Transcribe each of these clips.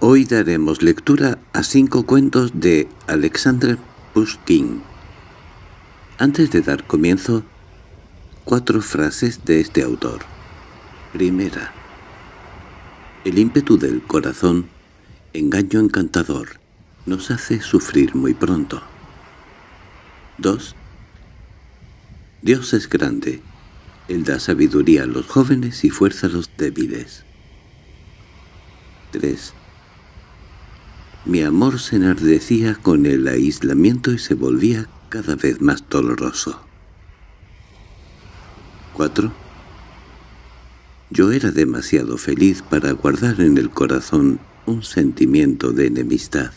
Hoy daremos lectura a cinco cuentos de Alexander Pushkin. Antes de dar comienzo, cuatro frases de este autor. Primera. El ímpetu del corazón, engaño encantador, nos hace sufrir muy pronto. Dos. Dios es grande. Él da sabiduría a los jóvenes y fuerza a los débiles. 3. Mi amor se enardecía con el aislamiento y se volvía cada vez más doloroso. 4. Yo era demasiado feliz para guardar en el corazón un sentimiento de enemistad.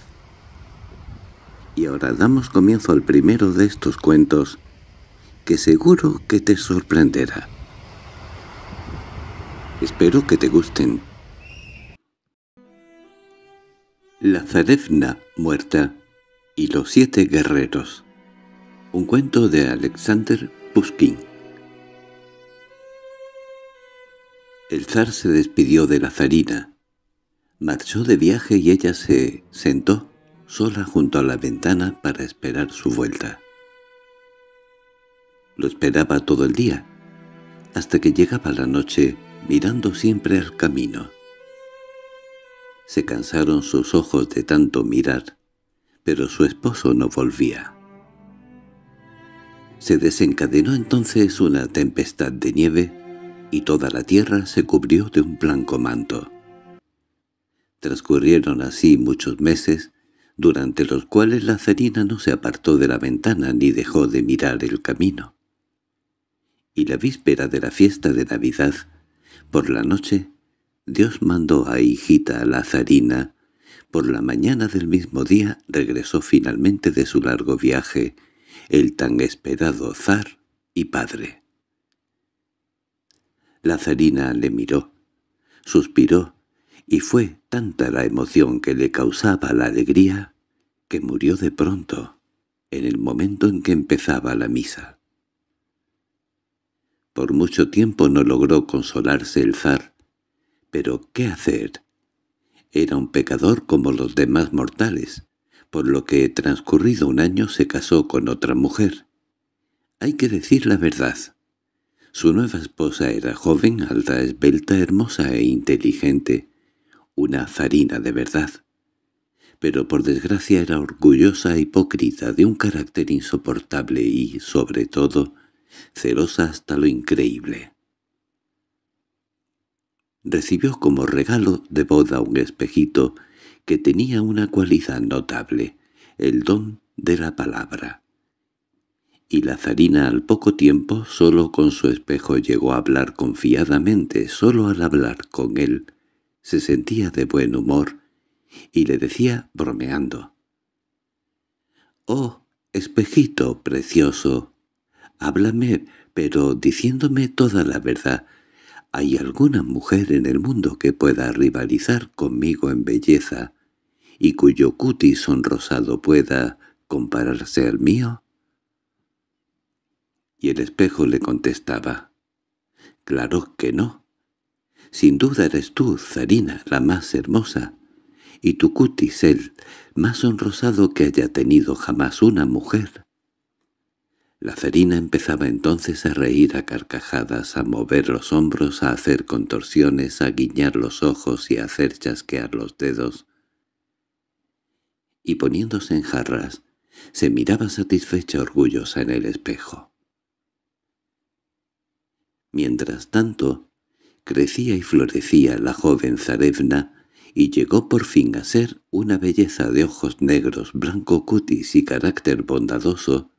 Y ahora damos comienzo al primero de estos cuentos, que seguro que te sorprenderá. Espero que te gusten. La Zarefna muerta y los siete guerreros. Un cuento de Alexander Pushkin. El zar se despidió de la zarina. Marchó de viaje y ella se sentó sola junto a la ventana para esperar su vuelta. Lo esperaba todo el día, hasta que llegaba la noche mirando siempre al camino. Se cansaron sus ojos de tanto mirar, pero su esposo no volvía. Se desencadenó entonces una tempestad de nieve y toda la tierra se cubrió de un blanco manto. Transcurrieron así muchos meses, durante los cuales la zarina no se apartó de la ventana ni dejó de mirar el camino. Y la víspera de la fiesta de Navidad, por la noche, Dios mandó a hijita la zarina, Por la mañana del mismo día regresó finalmente de su largo viaje, el tan esperado zar y padre. La zarina le miró, suspiró, y fue tanta la emoción que le causaba la alegría que murió de pronto, en el momento en que empezaba la misa. Por mucho tiempo no logró consolarse el zar, pero ¿qué hacer? Era un pecador como los demás mortales, por lo que transcurrido un año se casó con otra mujer. Hay que decir la verdad. Su nueva esposa era joven, alta, esbelta, hermosa e inteligente, una zarina de verdad. Pero por desgracia era orgullosa hipócrita, de un carácter insoportable y, sobre todo, celosa hasta lo increíble recibió como regalo de boda un espejito que tenía una cualidad notable, el don de la palabra. Y la zarina al poco tiempo solo con su espejo llegó a hablar confiadamente, solo al hablar con él se sentía de buen humor y le decía bromeando. «Oh, espejito precioso, háblame, pero diciéndome toda la verdad, ¿Hay alguna mujer en el mundo que pueda rivalizar conmigo en belleza y cuyo cutis sonrosado pueda compararse al mío? Y el espejo le contestaba, «Claro que no. Sin duda eres tú, Zarina, la más hermosa, y tu cutis el más sonrosado que haya tenido jamás una mujer». La cerina empezaba entonces a reír a carcajadas, a mover los hombros, a hacer contorsiones, a guiñar los ojos y a hacer chasquear los dedos. Y poniéndose en jarras, se miraba satisfecha orgullosa en el espejo. Mientras tanto, crecía y florecía la joven Zarevna y llegó por fin a ser una belleza de ojos negros, blanco cutis y carácter bondadoso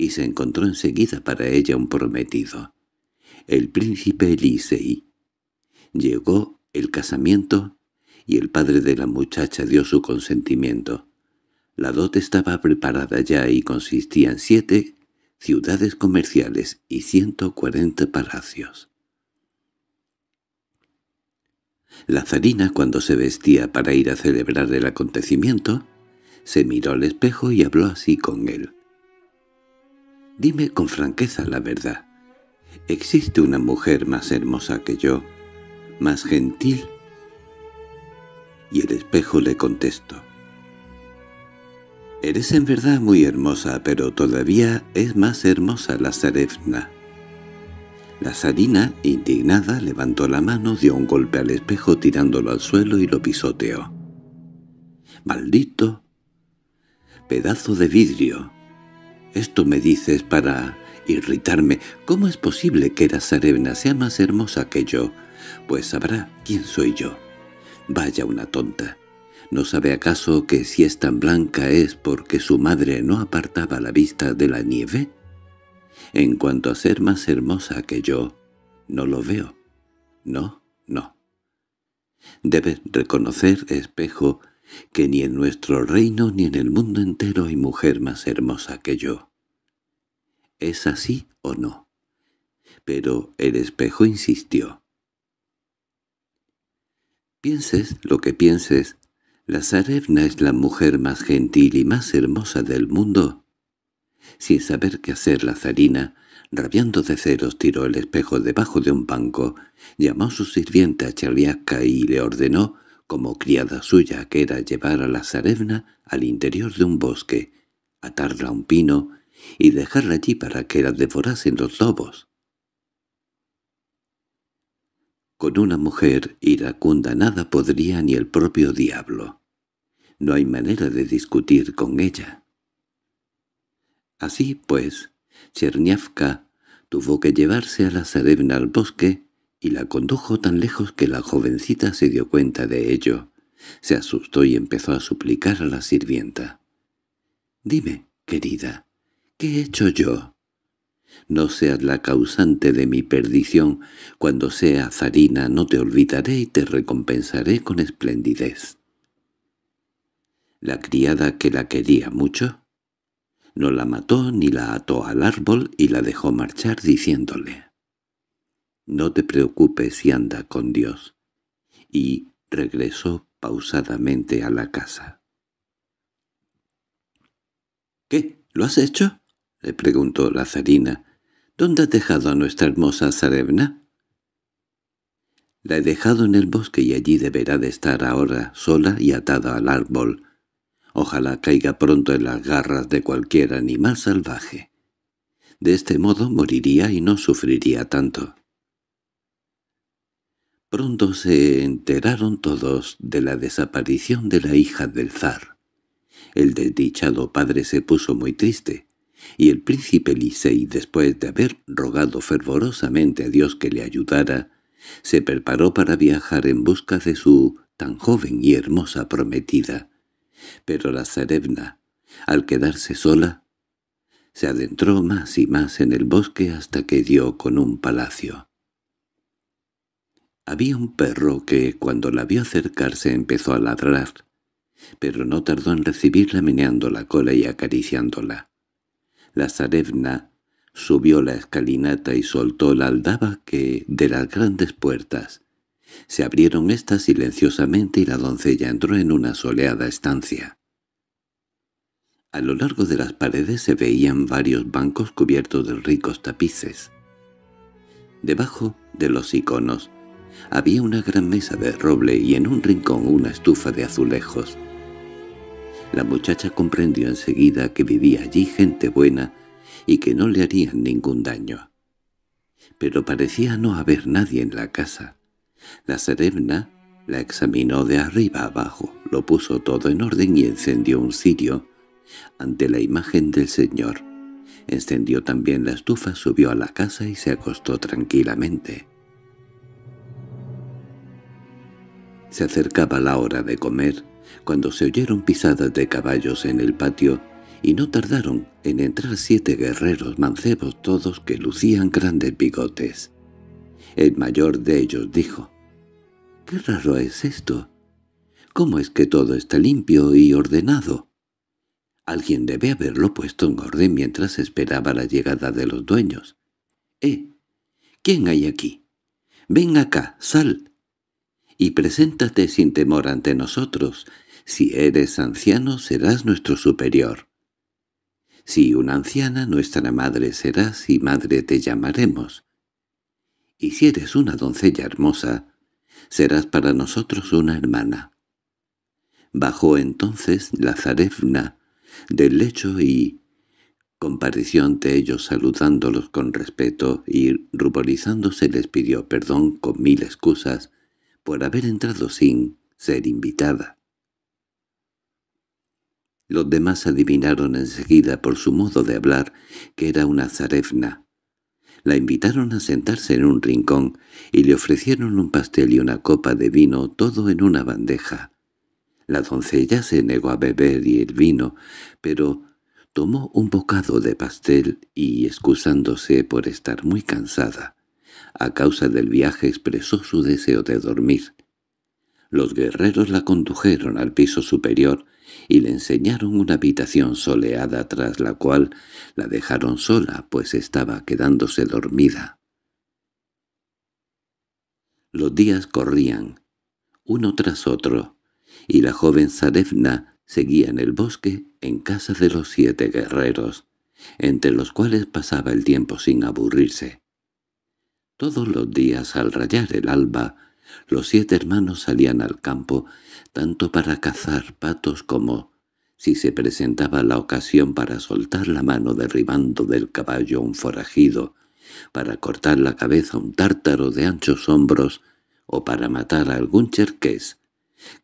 y se encontró enseguida para ella un prometido, el príncipe Elisei. Llegó el casamiento y el padre de la muchacha dio su consentimiento. La dote estaba preparada ya y consistía en siete ciudades comerciales y 140 palacios. La zarina, cuando se vestía para ir a celebrar el acontecimiento, se miró al espejo y habló así con él. Dime con franqueza la verdad. ¿Existe una mujer más hermosa que yo, más gentil? Y el espejo le contestó. Eres en verdad muy hermosa, pero todavía es más hermosa la Sarefna. La Sarina, indignada, levantó la mano, dio un golpe al espejo tirándolo al suelo y lo pisoteó. —¡Maldito! ¡Pedazo de vidrio! Esto me dices para irritarme. ¿Cómo es posible que la sarena sea más hermosa que yo? Pues sabrá quién soy yo. Vaya una tonta. ¿No sabe acaso que si es tan blanca es porque su madre no apartaba la vista de la nieve? En cuanto a ser más hermosa que yo, no lo veo. No, no. Debes reconocer, espejo, que ni en nuestro reino ni en el mundo entero hay mujer más hermosa que yo. ¿Es así o no? Pero el espejo insistió. Pienses lo que pienses, la Zarevna es la mujer más gentil y más hermosa del mundo. Sin saber qué hacer la zarina, rabiando de ceros tiró el espejo debajo de un banco, llamó a su sirvienta Chariaca y le ordenó como criada suya que era llevar a la zarevna al interior de un bosque, atarla a un pino y dejarla allí para que la devorasen los lobos. Con una mujer iracunda nada podría ni el propio diablo. No hay manera de discutir con ella. Así pues, Cherniavka tuvo que llevarse a la Sarevna al bosque y la condujo tan lejos que la jovencita se dio cuenta de ello. Se asustó y empezó a suplicar a la sirvienta. «Dime, querida, ¿qué he hecho yo?» «No seas la causante de mi perdición. Cuando sea zarina no te olvidaré y te recompensaré con esplendidez». La criada que la quería mucho no la mató ni la ató al árbol y la dejó marchar diciéndole no te preocupes y anda con Dios. Y regresó pausadamente a la casa. —¿Qué? ¿Lo has hecho? —le preguntó la zarina. —¿Dónde has dejado a nuestra hermosa Zarevna? —La he dejado en el bosque y allí deberá de estar ahora, sola y atada al árbol. Ojalá caiga pronto en las garras de cualquier animal salvaje. De este modo moriría y no sufriría tanto. Pronto se enteraron todos de la desaparición de la hija del zar. El desdichado padre se puso muy triste, y el príncipe Lisey, después de haber rogado fervorosamente a Dios que le ayudara, se preparó para viajar en busca de su tan joven y hermosa prometida. Pero la Zarevna, al quedarse sola, se adentró más y más en el bosque hasta que dio con un palacio. Había un perro que, cuando la vio acercarse, empezó a ladrar, pero no tardó en recibirla meneando la cola y acariciándola. La sarebna subió la escalinata y soltó la aldaba que, de las grandes puertas, se abrieron éstas silenciosamente y la doncella entró en una soleada estancia. A lo largo de las paredes se veían varios bancos cubiertos de ricos tapices. Debajo de los iconos había una gran mesa de roble y en un rincón una estufa de azulejos. La muchacha comprendió enseguida que vivía allí gente buena y que no le harían ningún daño. Pero parecía no haber nadie en la casa. La serevna la examinó de arriba abajo, lo puso todo en orden y encendió un cirio ante la imagen del Señor. Encendió también la estufa, subió a la casa y se acostó tranquilamente. Se acercaba la hora de comer, cuando se oyeron pisadas de caballos en el patio, y no tardaron en entrar siete guerreros mancebos todos que lucían grandes bigotes. El mayor de ellos dijo, «¡Qué raro es esto! ¿Cómo es que todo está limpio y ordenado?» Alguien debe haberlo puesto en orden mientras esperaba la llegada de los dueños. «¡Eh! ¿Quién hay aquí? Ven acá, sal, y preséntate sin temor ante nosotros. Si eres anciano, serás nuestro superior. Si una anciana, nuestra madre serás y madre te llamaremos. Y si eres una doncella hermosa, serás para nosotros una hermana. Bajó entonces la zarefna del lecho y, compareció ante ellos saludándolos con respeto y ruborizándose les pidió perdón con mil excusas por haber entrado sin ser invitada. Los demás adivinaron enseguida por su modo de hablar que era una zarefna. La invitaron a sentarse en un rincón y le ofrecieron un pastel y una copa de vino todo en una bandeja. La doncella se negó a beber y el vino, pero tomó un bocado de pastel y, excusándose por estar muy cansada, a causa del viaje expresó su deseo de dormir. Los guerreros la condujeron al piso superior y le enseñaron una habitación soleada tras la cual la dejaron sola pues estaba quedándose dormida. Los días corrían, uno tras otro, y la joven Sarefna seguía en el bosque en casa de los siete guerreros, entre los cuales pasaba el tiempo sin aburrirse. Todos los días al rayar el alba, los siete hermanos salían al campo, tanto para cazar patos como, si se presentaba la ocasión para soltar la mano derribando del caballo un forajido, para cortar la cabeza un tártaro de anchos hombros o para matar a algún cherqués,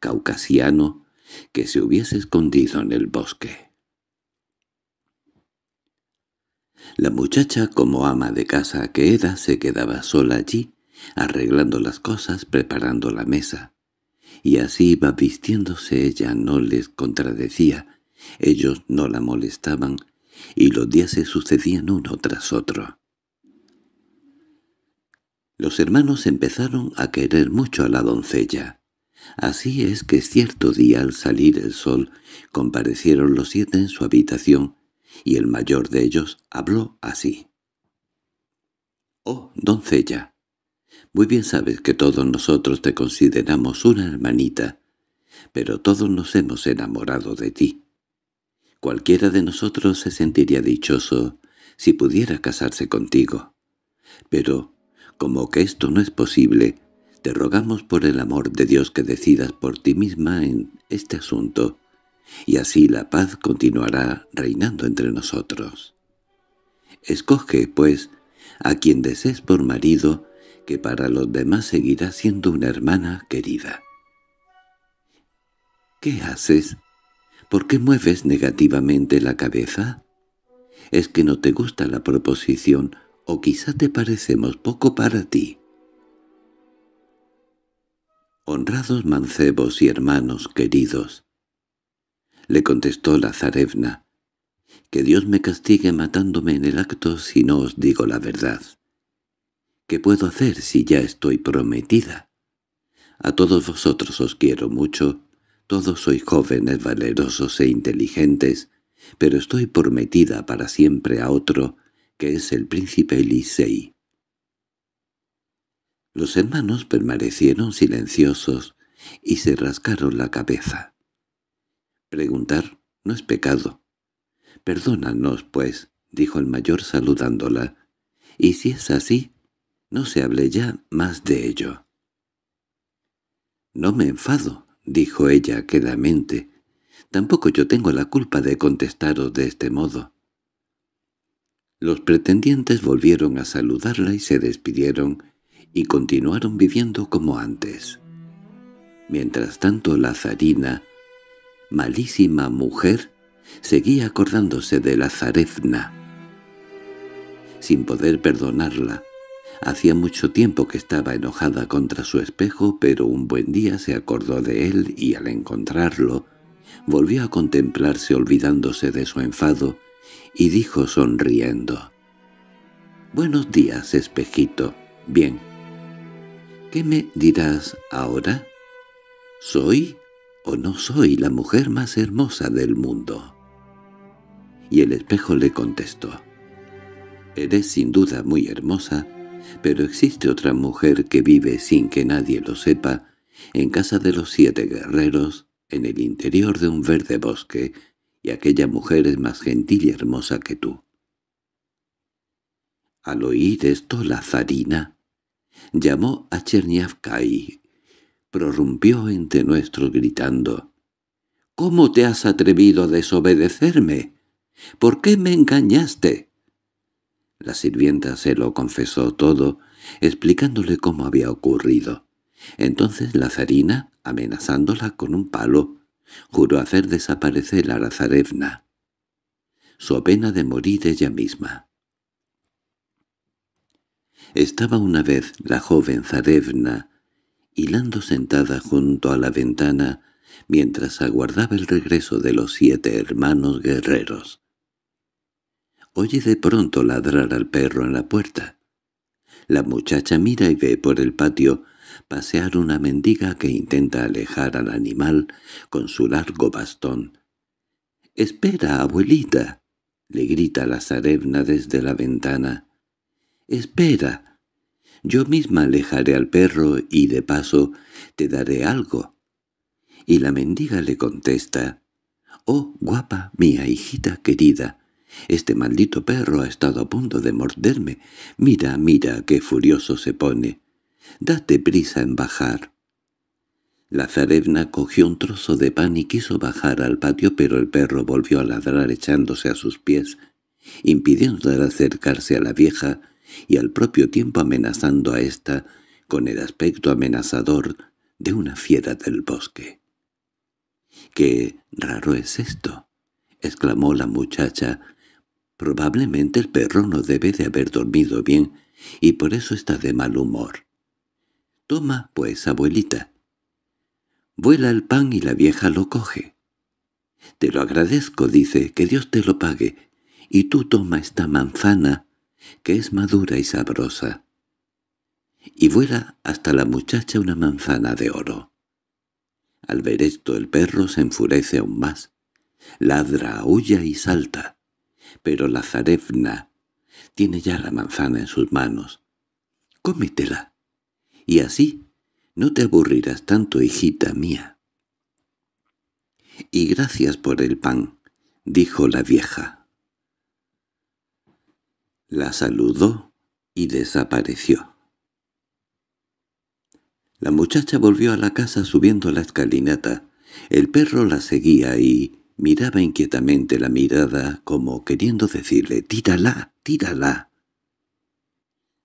caucasiano, que se hubiese escondido en el bosque. La muchacha, como ama de casa que era, se quedaba sola allí, arreglando las cosas, preparando la mesa. Y así iba vistiéndose ella, no les contradecía, ellos no la molestaban, y los días se sucedían uno tras otro. Los hermanos empezaron a querer mucho a la doncella. Así es que cierto día al salir el sol comparecieron los siete en su habitación y el mayor de ellos habló así. «Oh, doncella, muy bien sabes que todos nosotros te consideramos una hermanita, pero todos nos hemos enamorado de ti. Cualquiera de nosotros se sentiría dichoso si pudiera casarse contigo. Pero, como que esto no es posible, te rogamos por el amor de Dios que decidas por ti misma en este asunto y así la paz continuará reinando entre nosotros. Escoge, pues, a quien desees por marido, que para los demás seguirá siendo una hermana querida. ¿Qué haces? ¿Por qué mueves negativamente la cabeza? ¿Es que no te gusta la proposición o quizá te parecemos poco para ti? Honrados mancebos y hermanos queridos, le contestó la zarevna. Que Dios me castigue matándome en el acto si no os digo la verdad. ¿Qué puedo hacer si ya estoy prometida? A todos vosotros os quiero mucho, todos sois jóvenes, valerosos e inteligentes, pero estoy prometida para siempre a otro, que es el príncipe Elisei. Los hermanos permanecieron silenciosos y se rascaron la cabeza preguntar no es pecado. —Perdónanos, pues —dijo el mayor saludándola—, y si es así, no se hable ya más de ello. —No me enfado —dijo ella quedamente—, tampoco yo tengo la culpa de contestaros de este modo. Los pretendientes volvieron a saludarla y se despidieron, y continuaron viviendo como antes. Mientras tanto la zarina malísima mujer, seguía acordándose de la Zarefna. Sin poder perdonarla, hacía mucho tiempo que estaba enojada contra su espejo, pero un buen día se acordó de él y al encontrarlo, volvió a contemplarse olvidándose de su enfado y dijo sonriendo, «Buenos días, espejito. Bien. ¿Qué me dirás ahora? ¿Soy o no soy la mujer más hermosa del mundo. Y el espejo le contestó, «Eres sin duda muy hermosa, pero existe otra mujer que vive sin que nadie lo sepa, en casa de los siete guerreros, en el interior de un verde bosque, y aquella mujer es más gentil y hermosa que tú». Al oír esto, la zarina llamó a Cherniavkai prorrumpió entre nuestros gritando. —¿Cómo te has atrevido a desobedecerme? ¿Por qué me engañaste? La sirvienta se lo confesó todo, explicándole cómo había ocurrido. Entonces la zarina, amenazándola con un palo, juró hacer desaparecer a la zarevna. Su pena de morir ella misma. Estaba una vez la joven zarevna hilando sentada junto a la ventana mientras aguardaba el regreso de los siete hermanos guerreros. Oye de pronto ladrar al perro en la puerta. La muchacha mira y ve por el patio pasear una mendiga que intenta alejar al animal con su largo bastón. —¡Espera, abuelita! —le grita la zarevna desde la ventana. —¡Espera! Yo misma alejaré al perro y, de paso, te daré algo. Y la mendiga le contesta, «Oh, guapa, mía hijita querida, este maldito perro ha estado a punto de morderme. Mira, mira, qué furioso se pone. Date prisa en bajar». La zarevna cogió un trozo de pan y quiso bajar al patio, pero el perro volvió a ladrar echándose a sus pies, impidiéndole acercarse a la vieja, y al propio tiempo amenazando a ésta con el aspecto amenazador de una fiera del bosque. —¡Qué raro es esto! —exclamó la muchacha. —Probablemente el perro no debe de haber dormido bien, y por eso está de mal humor. —Toma, pues, abuelita. Vuela el pan y la vieja lo coge. —Te lo agradezco, dice, que Dios te lo pague. Y tú toma esta manzana que es madura y sabrosa, y vuela hasta la muchacha una manzana de oro. Al ver esto el perro se enfurece aún más, ladra, huya y salta, pero la zarefna tiene ya la manzana en sus manos. «¡Cómetela! Y así no te aburrirás tanto, hijita mía». «Y gracias por el pan», dijo la vieja la saludó y desapareció. La muchacha volvió a la casa subiendo la escalinata. El perro la seguía y miraba inquietamente la mirada como queriendo decirle «¡Tírala! ¡Tírala!».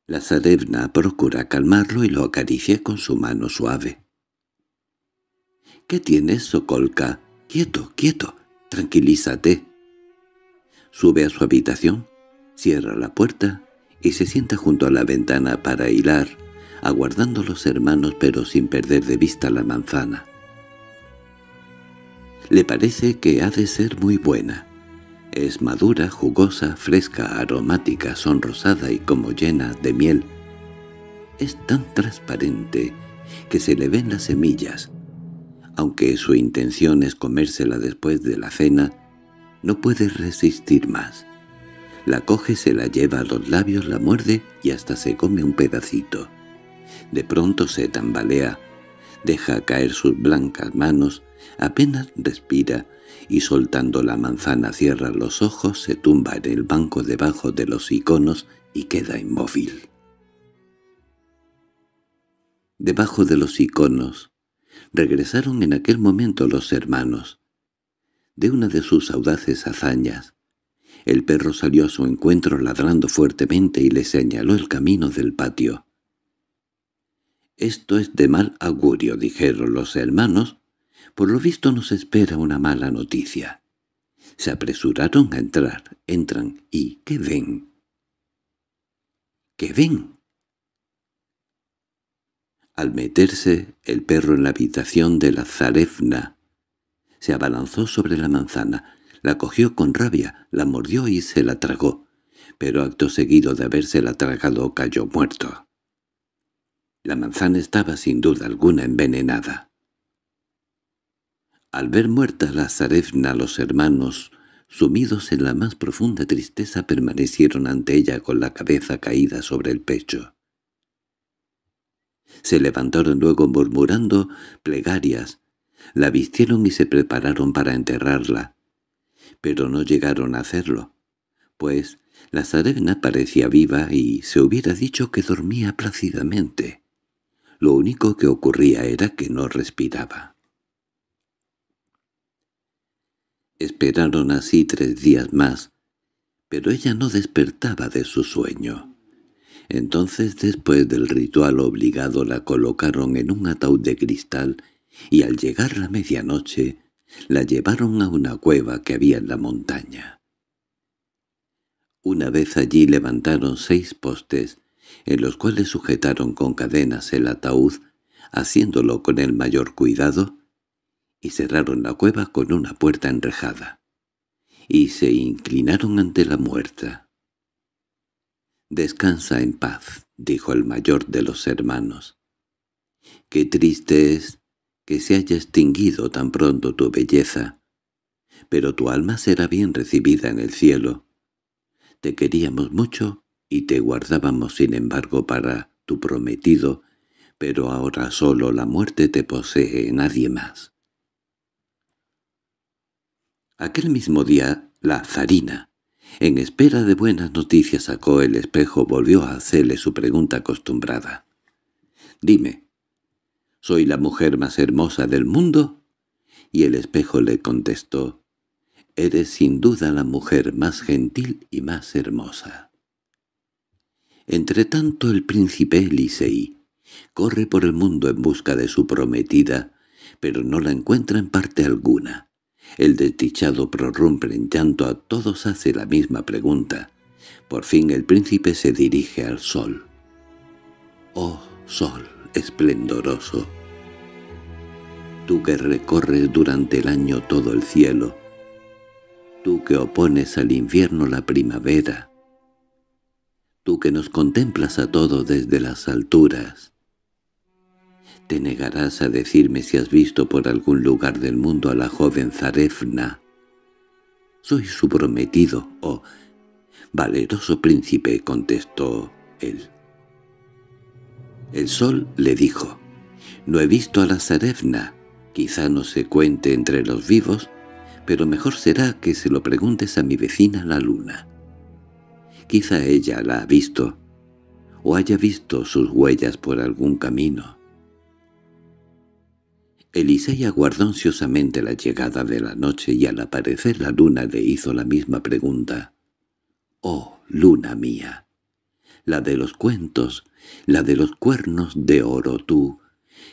La zarevna procura calmarlo y lo acaricia con su mano suave. «¿Qué tienes, Sokolka? Quieto, quieto. Tranquilízate». Sube a su habitación, cierra la puerta y se sienta junto a la ventana para hilar, aguardando los hermanos pero sin perder de vista la manzana. Le parece que ha de ser muy buena. Es madura, jugosa, fresca, aromática, sonrosada y como llena de miel. Es tan transparente que se le ven las semillas. Aunque su intención es comérsela después de la cena, no puede resistir más. La coge, se la lleva a los labios, la muerde y hasta se come un pedacito. De pronto se tambalea, deja caer sus blancas manos, apenas respira y soltando la manzana cierra los ojos, se tumba en el banco debajo de los iconos y queda inmóvil. Debajo de los iconos regresaron en aquel momento los hermanos. De una de sus audaces hazañas, el perro salió a su encuentro ladrando fuertemente y le señaló el camino del patio. «Esto es de mal augurio», dijeron los hermanos. «Por lo visto nos espera una mala noticia». Se apresuraron a entrar, entran y ¿qué ven? ¿Qué ven? Al meterse el perro en la habitación de la zarefna, se abalanzó sobre la manzana, la cogió con rabia, la mordió y se la tragó, pero acto seguido de habérsela tragado cayó muerto. La manzana estaba sin duda alguna envenenada. Al ver muerta la zarefna, los hermanos, sumidos en la más profunda tristeza, permanecieron ante ella con la cabeza caída sobre el pecho. Se levantaron luego murmurando plegarias, la vistieron y se prepararon para enterrarla pero no llegaron a hacerlo, pues la sarena parecía viva y se hubiera dicho que dormía plácidamente. Lo único que ocurría era que no respiraba. Esperaron así tres días más, pero ella no despertaba de su sueño. Entonces, después del ritual obligado, la colocaron en un ataúd de cristal y al llegar la medianoche la llevaron a una cueva que había en la montaña. Una vez allí levantaron seis postes, en los cuales sujetaron con cadenas el ataúd, haciéndolo con el mayor cuidado, y cerraron la cueva con una puerta enrejada, y se inclinaron ante la muerta. «Descansa en paz», dijo el mayor de los hermanos. «Qué triste es que se haya extinguido tan pronto tu belleza. Pero tu alma será bien recibida en el cielo. Te queríamos mucho y te guardábamos sin embargo para tu prometido, pero ahora solo la muerte te posee, nadie más. Aquel mismo día, la zarina, en espera de buenas noticias sacó el espejo, volvió a hacerle su pregunta acostumbrada. «Dime, ¿Soy la mujer más hermosa del mundo? Y el espejo le contestó, «Eres sin duda la mujer más gentil y más hermosa». Entretanto el príncipe Elisei corre por el mundo en busca de su prometida, pero no la encuentra en parte alguna. El desdichado prorrumpe en llanto a todos hace la misma pregunta. Por fin el príncipe se dirige al sol. «¡Oh, sol!» esplendoroso. Tú que recorres durante el año todo el cielo, tú que opones al invierno la primavera, tú que nos contemplas a todo desde las alturas, te negarás a decirme si has visto por algún lugar del mundo a la joven Zarefna. Soy su prometido, oh valeroso príncipe, contestó él. El sol le dijo, «No he visto a la Zarevna. Quizá no se cuente entre los vivos, pero mejor será que se lo preguntes a mi vecina la luna. Quizá ella la ha visto, o haya visto sus huellas por algún camino». Elisei aguardó ansiosamente la llegada de la noche y al aparecer la luna le hizo la misma pregunta. «Oh, luna mía, la de los cuentos, la de los cuernos de oro tú,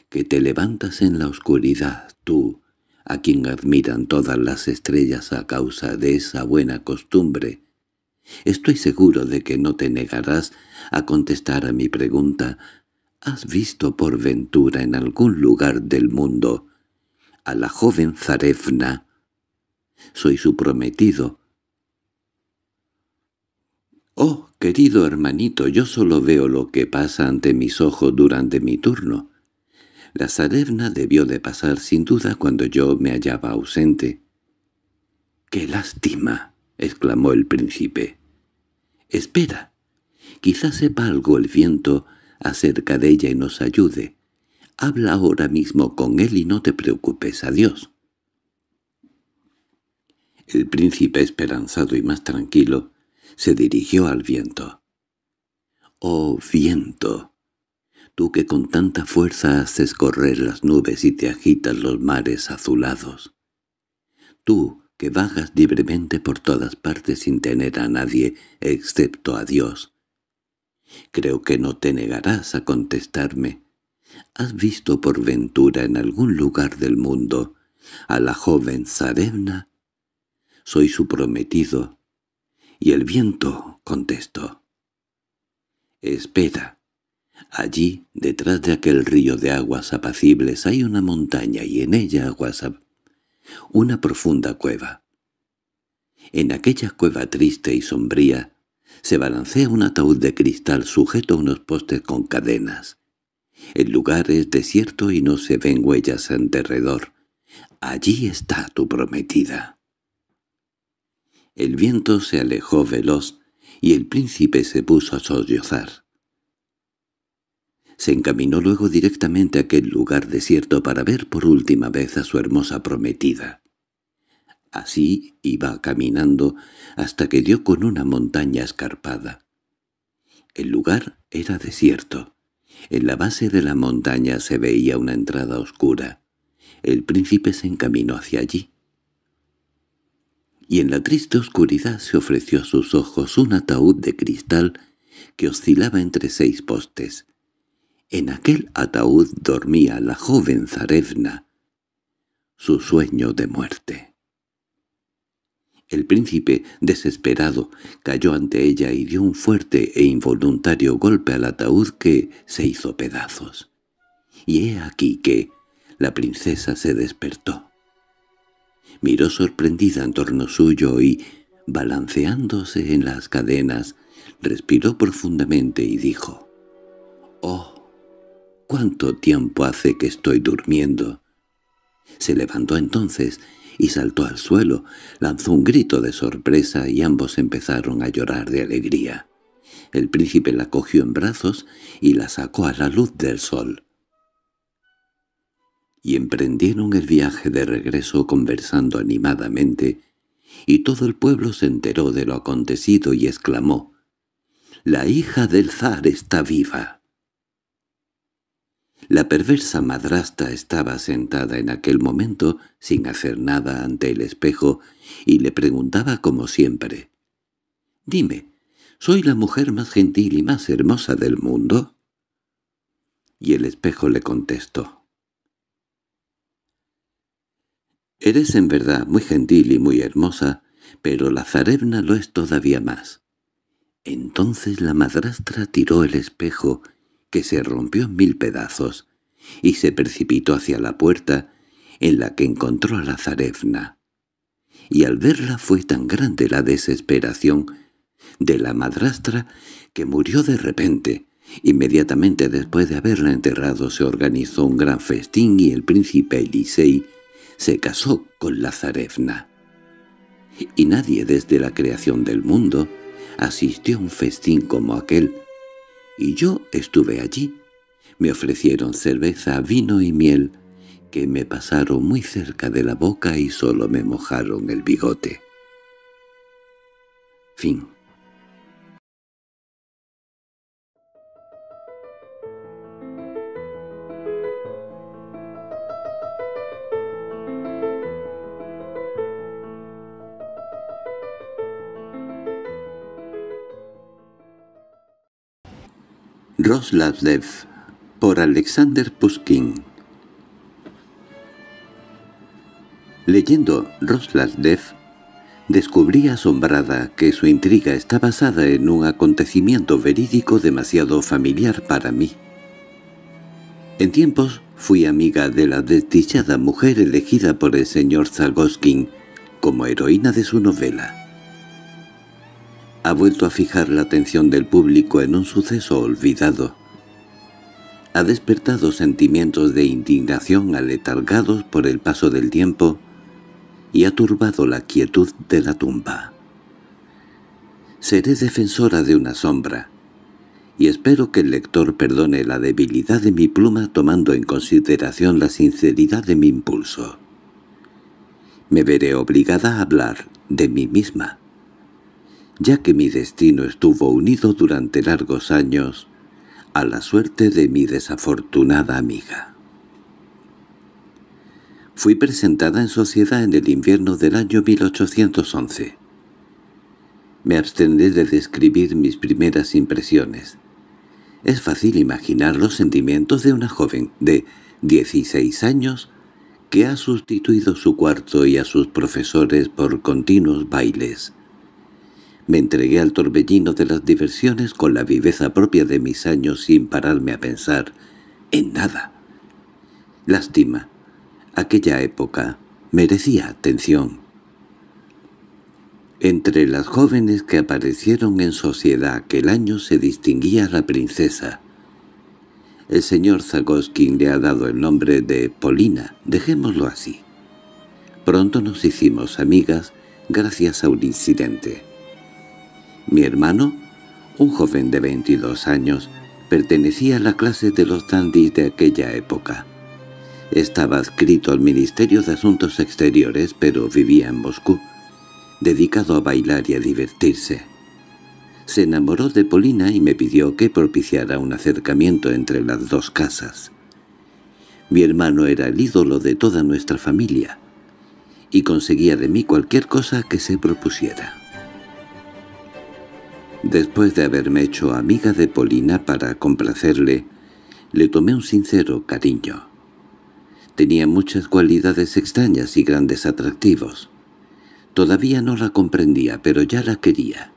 que te levantas en la oscuridad tú, a quien admiran todas las estrellas a causa de esa buena costumbre. Estoy seguro de que no te negarás a contestar a mi pregunta. ¿Has visto por ventura en algún lugar del mundo a la joven Zarefna? Soy su prometido. —¡Oh, Querido hermanito, yo solo veo lo que pasa ante mis ojos durante mi turno. La sarevna debió de pasar sin duda cuando yo me hallaba ausente. —¡Qué lástima! —exclamó el príncipe. —Espera. Quizás sepa algo el viento acerca de ella y nos ayude. Habla ahora mismo con él y no te preocupes. Adiós. El príncipe esperanzado y más tranquilo se dirigió al viento. «Oh viento, tú que con tanta fuerza haces correr las nubes y te agitas los mares azulados, tú que vagas libremente por todas partes sin tener a nadie excepto a Dios, creo que no te negarás a contestarme. ¿Has visto por ventura en algún lugar del mundo a la joven Sarevna? Soy su prometido, y el viento contestó. «Espera. Allí, detrás de aquel río de aguas apacibles, hay una montaña y en ella aguas una profunda cueva. En aquella cueva triste y sombría se balancea un ataúd de cristal sujeto a unos postes con cadenas. El lugar es desierto y no se ven huellas en derredor. Allí está tu prometida. El viento se alejó veloz y el príncipe se puso a sollozar. Se encaminó luego directamente a aquel lugar desierto para ver por última vez a su hermosa prometida. Así iba caminando hasta que dio con una montaña escarpada. El lugar era desierto. En la base de la montaña se veía una entrada oscura. El príncipe se encaminó hacia allí y en la triste oscuridad se ofreció a sus ojos un ataúd de cristal que oscilaba entre seis postes. En aquel ataúd dormía la joven Zarevna, su sueño de muerte. El príncipe, desesperado, cayó ante ella y dio un fuerte e involuntario golpe al ataúd que se hizo pedazos. Y he aquí que la princesa se despertó miró sorprendida en torno suyo y, balanceándose en las cadenas, respiró profundamente y dijo, «¡Oh, cuánto tiempo hace que estoy durmiendo!» Se levantó entonces y saltó al suelo, lanzó un grito de sorpresa y ambos empezaron a llorar de alegría. El príncipe la cogió en brazos y la sacó a la luz del sol y emprendieron el viaje de regreso conversando animadamente, y todo el pueblo se enteró de lo acontecido y exclamó, «¡La hija del zar está viva!». La perversa madrasta estaba sentada en aquel momento sin hacer nada ante el espejo y le preguntaba como siempre, «Dime, ¿soy la mujer más gentil y más hermosa del mundo?» Y el espejo le contestó, Eres en verdad muy gentil y muy hermosa, pero la zarevna lo es todavía más. Entonces la madrastra tiró el espejo, que se rompió en mil pedazos, y se precipitó hacia la puerta, en la que encontró a la zarevna. Y al verla fue tan grande la desesperación de la madrastra que murió de repente. Inmediatamente después de haberla enterrado se organizó un gran festín y el príncipe Elisei se casó con la zarevna. Y nadie desde la creación del mundo asistió a un festín como aquel. Y yo estuve allí. Me ofrecieron cerveza, vino y miel, que me pasaron muy cerca de la boca y solo me mojaron el bigote. Fin Roslavlev por Alexander Pushkin Leyendo Roslavlev, descubrí asombrada que su intriga está basada en un acontecimiento verídico demasiado familiar para mí. En tiempos fui amiga de la desdichada mujer elegida por el señor Zagoskin como heroína de su novela ha vuelto a fijar la atención del público en un suceso olvidado. Ha despertado sentimientos de indignación aletargados por el paso del tiempo y ha turbado la quietud de la tumba. Seré defensora de una sombra, y espero que el lector perdone la debilidad de mi pluma tomando en consideración la sinceridad de mi impulso. Me veré obligada a hablar de mí misma ya que mi destino estuvo unido durante largos años a la suerte de mi desafortunada amiga. Fui presentada en sociedad en el invierno del año 1811. Me abstendré de describir mis primeras impresiones. Es fácil imaginar los sentimientos de una joven de 16 años que ha sustituido su cuarto y a sus profesores por continuos bailes me entregué al torbellino de las diversiones con la viveza propia de mis años sin pararme a pensar en nada. Lástima, aquella época merecía atención. Entre las jóvenes que aparecieron en sociedad aquel año se distinguía la princesa. El señor Zagoskin le ha dado el nombre de Polina, dejémoslo así. Pronto nos hicimos amigas gracias a un incidente. Mi hermano, un joven de 22 años, pertenecía a la clase de los dandis de aquella época. Estaba adscrito al Ministerio de Asuntos Exteriores, pero vivía en Moscú, dedicado a bailar y a divertirse. Se enamoró de Polina y me pidió que propiciara un acercamiento entre las dos casas. Mi hermano era el ídolo de toda nuestra familia, y conseguía de mí cualquier cosa que se propusiera. Después de haberme hecho amiga de Polina para complacerle, le tomé un sincero cariño. Tenía muchas cualidades extrañas y grandes atractivos. Todavía no la comprendía, pero ya la quería.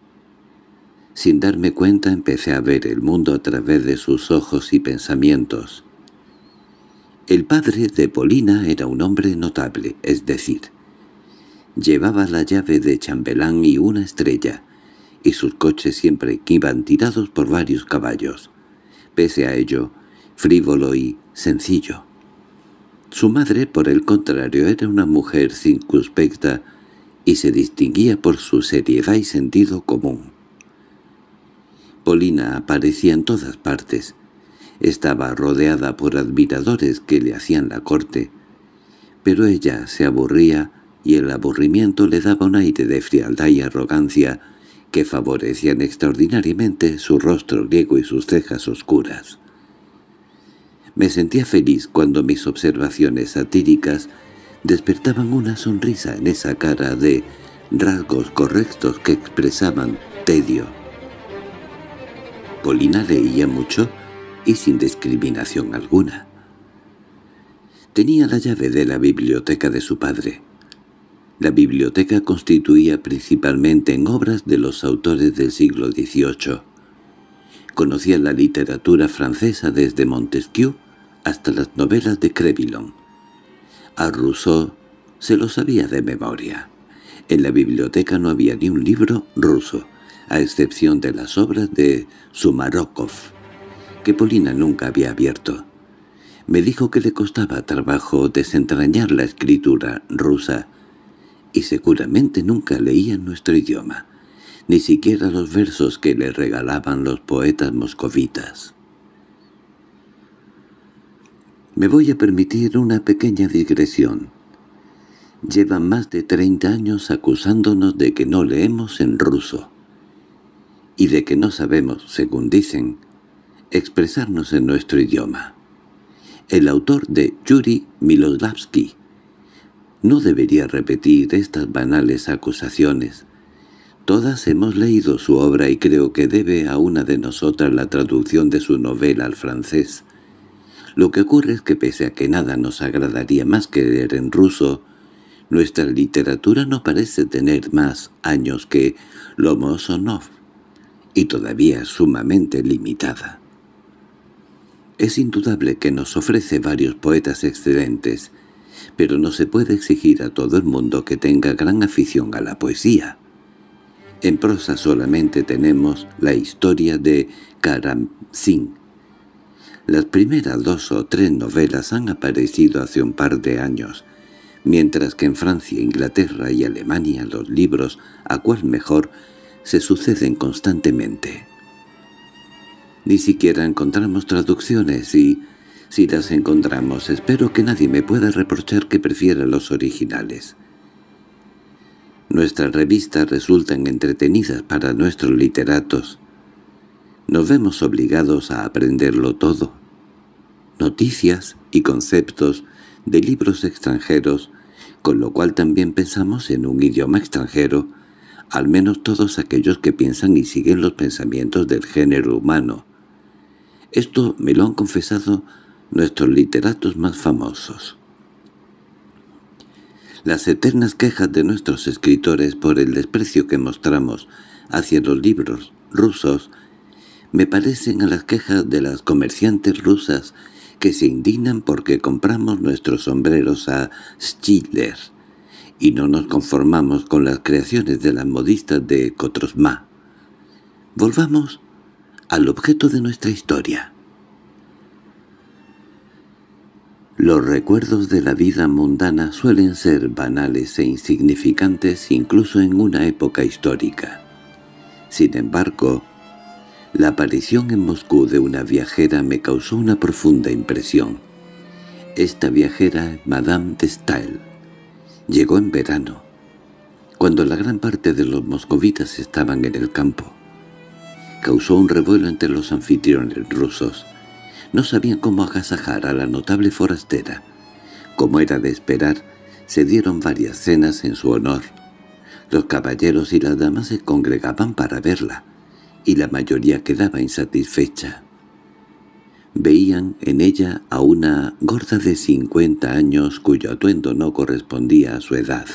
Sin darme cuenta empecé a ver el mundo a través de sus ojos y pensamientos. El padre de Polina era un hombre notable, es decir, llevaba la llave de chambelán y una estrella, y sus coches siempre iban tirados por varios caballos. Pese a ello, frívolo y sencillo. Su madre, por el contrario, era una mujer circunspecta y se distinguía por su seriedad y sentido común. Polina aparecía en todas partes. Estaba rodeada por admiradores que le hacían la corte, pero ella se aburría y el aburrimiento le daba un aire de frialdad y arrogancia que favorecían extraordinariamente su rostro griego y sus cejas oscuras. Me sentía feliz cuando mis observaciones satíricas despertaban una sonrisa en esa cara de rasgos correctos que expresaban tedio. Polina leía mucho y sin discriminación alguna. Tenía la llave de la biblioteca de su padre. La biblioteca constituía principalmente en obras de los autores del siglo XVIII. Conocía la literatura francesa desde Montesquieu hasta las novelas de Crevillon. A Rousseau se lo sabía de memoria. En la biblioteca no había ni un libro ruso, a excepción de las obras de Sumarokov, que Polina nunca había abierto. Me dijo que le costaba trabajo desentrañar la escritura rusa, y seguramente nunca leían nuestro idioma, ni siquiera los versos que le regalaban los poetas moscovitas. Me voy a permitir una pequeña digresión. Llevan más de 30 años acusándonos de que no leemos en ruso y de que no sabemos, según dicen, expresarnos en nuestro idioma. El autor de Yuri Miloslavsky. No debería repetir estas banales acusaciones. Todas hemos leído su obra y creo que debe a una de nosotras la traducción de su novela al francés. Lo que ocurre es que pese a que nada nos agradaría más que leer en ruso, nuestra literatura no parece tener más años que Lomonosov, y todavía sumamente limitada. Es indudable que nos ofrece varios poetas excelentes, pero no se puede exigir a todo el mundo que tenga gran afición a la poesía. En prosa solamente tenemos la historia de Karamzin. Las primeras dos o tres novelas han aparecido hace un par de años, mientras que en Francia, Inglaterra y Alemania los libros, a cual mejor, se suceden constantemente. Ni siquiera encontramos traducciones y, si las encontramos. Espero que nadie me pueda reprochar que prefiera los originales. Nuestras revistas resultan entretenidas para nuestros literatos. Nos vemos obligados a aprenderlo todo. Noticias y conceptos de libros extranjeros, con lo cual también pensamos en un idioma extranjero, al menos todos aquellos que piensan y siguen los pensamientos del género humano. Esto me lo han confesado nuestros literatos más famosos. Las eternas quejas de nuestros escritores por el desprecio que mostramos hacia los libros rusos me parecen a las quejas de las comerciantes rusas que se indignan porque compramos nuestros sombreros a Schiller y no nos conformamos con las creaciones de las modistas de Kotrosma. Volvamos al objeto de nuestra historia. Los recuerdos de la vida mundana suelen ser banales e insignificantes incluso en una época histórica. Sin embargo, la aparición en Moscú de una viajera me causó una profunda impresión. Esta viajera, Madame de Stael, llegó en verano, cuando la gran parte de los moscovitas estaban en el campo. Causó un revuelo entre los anfitriones rusos, no sabían cómo agasajar a la notable forastera. Como era de esperar, se dieron varias cenas en su honor. Los caballeros y las damas se congregaban para verla, y la mayoría quedaba insatisfecha. Veían en ella a una gorda de cincuenta años cuyo atuendo no correspondía a su edad.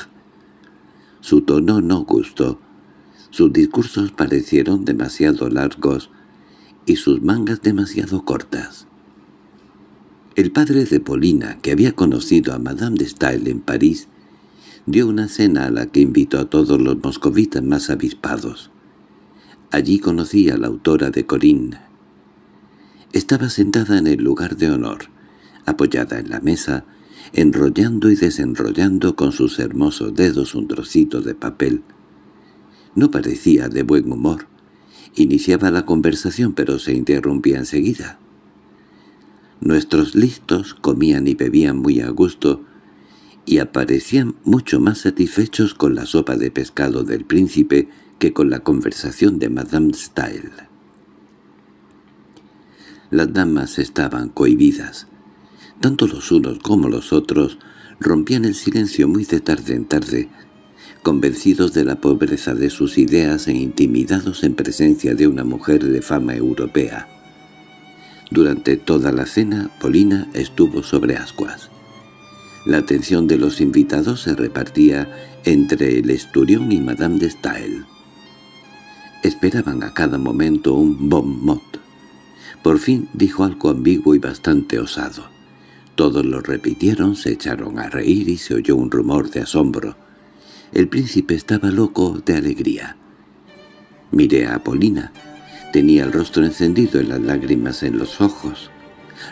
Su tono no gustó, sus discursos parecieron demasiado largos y sus mangas demasiado cortas. El padre de Polina, que había conocido a Madame de Stael en París, dio una cena a la que invitó a todos los moscovitas más avispados. Allí conocía a la autora de Corinne. Estaba sentada en el lugar de honor, apoyada en la mesa, enrollando y desenrollando con sus hermosos dedos un trocito de papel. No parecía de buen humor. Iniciaba la conversación, pero se interrumpía enseguida. Nuestros listos comían y bebían muy a gusto, y aparecían mucho más satisfechos con la sopa de pescado del príncipe que con la conversación de Madame Stael. Las damas estaban cohibidas. Tanto los unos como los otros rompían el silencio muy de tarde en tarde, convencidos de la pobreza de sus ideas e intimidados en presencia de una mujer de fama europea. Durante toda la cena, Polina estuvo sobre ascuas. La atención de los invitados se repartía entre el esturión y Madame de Stael. Esperaban a cada momento un bon mot. Por fin dijo algo ambiguo y bastante osado. Todos lo repitieron, se echaron a reír y se oyó un rumor de asombro. El príncipe estaba loco de alegría. Miré a Polina. Tenía el rostro encendido y las lágrimas en los ojos.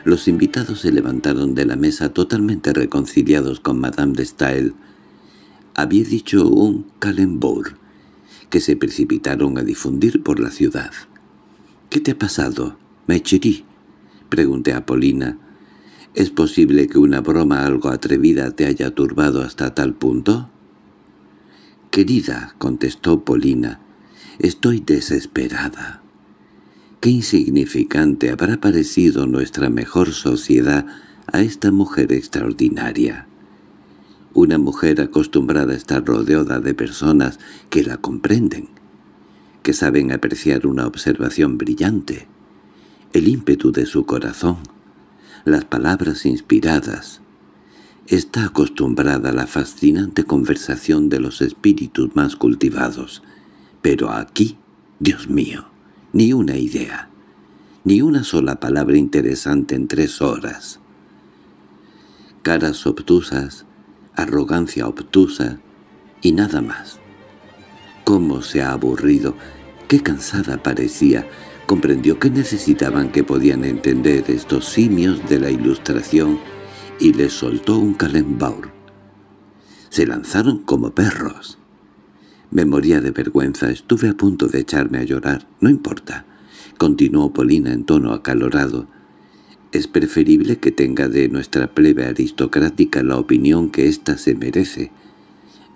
Los invitados se levantaron de la mesa totalmente reconciliados con Madame de Stael. Había dicho un calembour que se precipitaron a difundir por la ciudad. —¿Qué te ha pasado, Mechiri? —pregunté a Polina. —¿Es posible que una broma algo atrevida te haya turbado hasta tal punto? —Querida —contestó Polina—, estoy desesperada. Qué insignificante habrá parecido nuestra mejor sociedad a esta mujer extraordinaria. Una mujer acostumbrada a estar rodeada de personas que la comprenden, que saben apreciar una observación brillante, el ímpetu de su corazón, las palabras inspiradas. Está acostumbrada a la fascinante conversación de los espíritus más cultivados. Pero aquí, Dios mío, ni una idea, ni una sola palabra interesante en tres horas. Caras obtusas, arrogancia obtusa y nada más. Cómo se ha aburrido, qué cansada parecía, comprendió que necesitaban que podían entender estos simios de la ilustración y les soltó un calembaur. Se lanzaron como perros. Me moría de vergüenza, estuve a punto de echarme a llorar. No importa, continuó Polina en tono acalorado. Es preferible que tenga de nuestra plebe aristocrática la opinión que ésta se merece.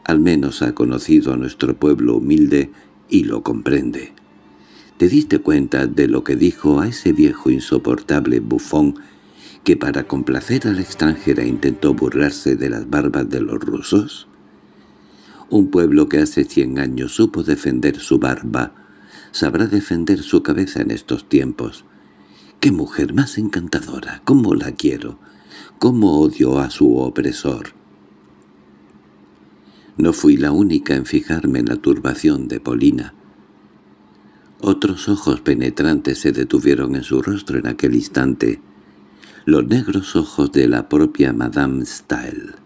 Al menos ha conocido a nuestro pueblo humilde y lo comprende. ¿Te diste cuenta de lo que dijo a ese viejo insoportable bufón que para complacer a la extranjera intentó burlarse de las barbas de los rusos? Un pueblo que hace cien años supo defender su barba, sabrá defender su cabeza en estos tiempos. ¡Qué mujer más encantadora! ¡Cómo la quiero! ¡Cómo odio a su opresor! No fui la única en fijarme en la turbación de Polina. Otros ojos penetrantes se detuvieron en su rostro en aquel instante, los negros ojos de la propia Madame Stael.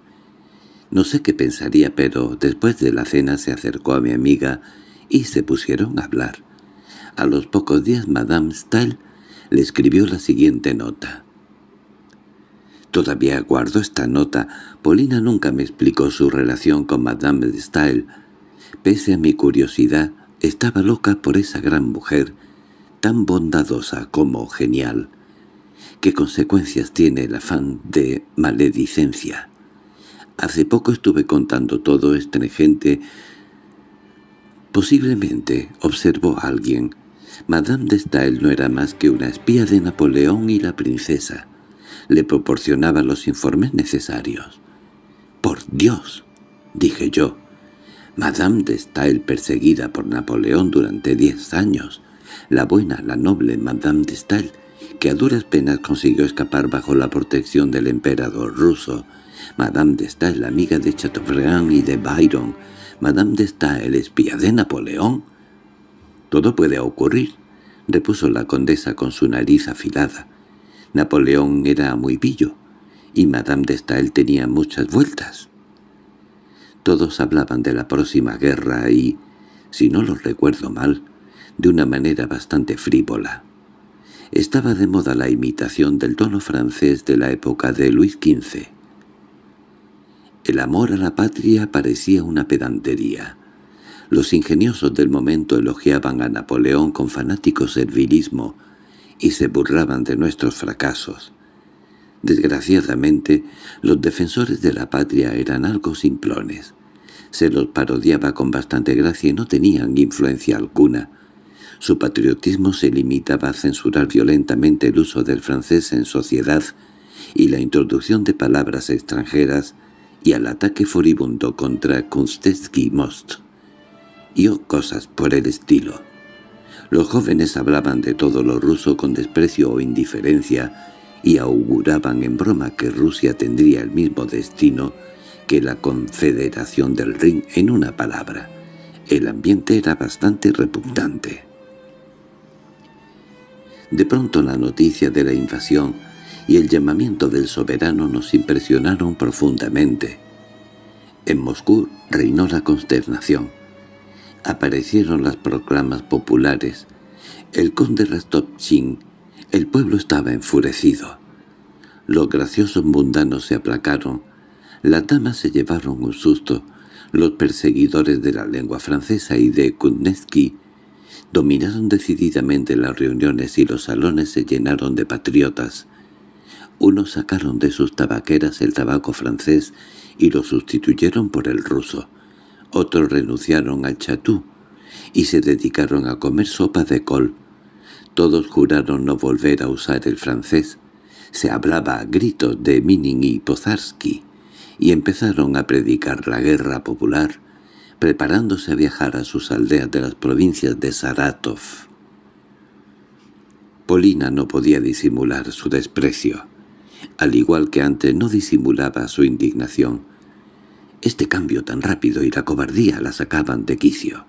No sé qué pensaría, pero después de la cena se acercó a mi amiga y se pusieron a hablar. A los pocos días Madame Style le escribió la siguiente nota. Todavía guardo esta nota. Polina nunca me explicó su relación con Madame de Stael. Pese a mi curiosidad, estaba loca por esa gran mujer, tan bondadosa como genial. ¿Qué consecuencias tiene el afán de maledicencia? Hace poco estuve contando todo este gente Posiblemente, observó alguien, Madame de Stael no era más que una espía de Napoleón y la princesa. Le proporcionaba los informes necesarios. —¡Por Dios! —dije yo. Madame de Stael perseguida por Napoleón durante diez años. La buena, la noble Madame de Stael, que a duras penas consiguió escapar bajo la protección del emperador ruso— Madame de Stael, la amiga de Chateaubriand y de Byron, Madame de Stael, espía de Napoleón. Todo puede ocurrir, repuso la condesa con su nariz afilada. Napoleón era muy pillo, y Madame de Stael tenía muchas vueltas. Todos hablaban de la próxima guerra y, si no lo recuerdo mal, de una manera bastante frívola. Estaba de moda la imitación del tono francés de la época de Luis XV. El amor a la patria parecía una pedantería. Los ingeniosos del momento elogiaban a Napoleón con fanático servilismo y se burlaban de nuestros fracasos. Desgraciadamente, los defensores de la patria eran algo simplones. Se los parodiaba con bastante gracia y no tenían influencia alguna. Su patriotismo se limitaba a censurar violentamente el uso del francés en sociedad y la introducción de palabras extranjeras y al ataque furibundo contra Kunstetsky Most, y o cosas por el estilo. Los jóvenes hablaban de todo lo ruso con desprecio o indiferencia y auguraban en broma que Rusia tendría el mismo destino que la Confederación del Rin en una palabra. El ambiente era bastante repugnante. De pronto la noticia de la invasión y el llamamiento del soberano nos impresionaron profundamente. En Moscú reinó la consternación. Aparecieron las proclamas populares. El conde Rastopchin, el pueblo estaba enfurecido. Los graciosos mundanos se aplacaron. Las damas se llevaron un susto. Los perseguidores de la lengua francesa y de Kutnetsky dominaron decididamente las reuniones y los salones se llenaron de patriotas. Unos sacaron de sus tabaqueras el tabaco francés y lo sustituyeron por el ruso. Otros renunciaron al chatú y se dedicaron a comer sopa de col. Todos juraron no volver a usar el francés. Se hablaba a gritos de Minin y Pozarsky y empezaron a predicar la guerra popular, preparándose a viajar a sus aldeas de las provincias de Saratov. Polina no podía disimular su desprecio. Al igual que antes no disimulaba su indignación. Este cambio tan rápido y la cobardía la sacaban de quicio.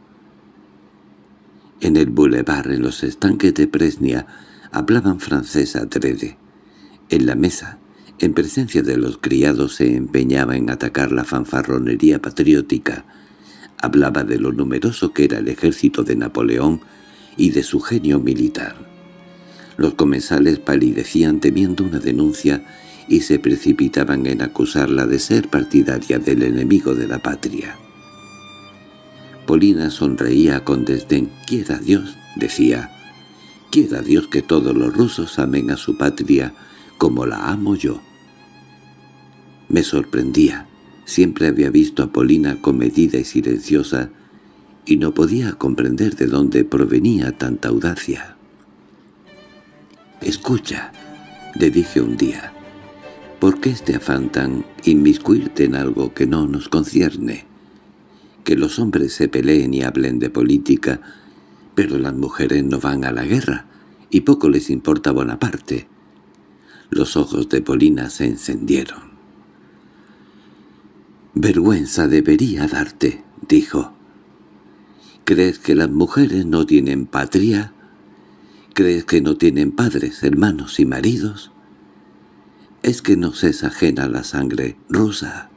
En el bulevar, en los estanques de Presnia, hablaban francés adrede. En la mesa, en presencia de los criados se empeñaba en atacar la fanfarronería patriótica. Hablaba de lo numeroso que era el ejército de Napoleón y de su genio militar. Los comensales palidecían temiendo una denuncia y se precipitaban en acusarla de ser partidaria del enemigo de la patria. Polina sonreía con desdén. «Quiera Dios», decía, «quiera Dios que todos los rusos amen a su patria como la amo yo». Me sorprendía. Siempre había visto a Polina comedida y silenciosa, y no podía comprender de dónde provenía tanta audacia. —Escucha —le dije un día—, ¿por qué este afantan tan inmiscuirte en algo que no nos concierne? Que los hombres se peleen y hablen de política, pero las mujeres no van a la guerra, y poco les importa Bonaparte. Los ojos de Polina se encendieron. «Vergüenza debería darte», dijo. «¿Crees que las mujeres no tienen patria?» ¿Crees que no tienen padres, hermanos y maridos? ¿Es que nos es ajena la sangre rusa?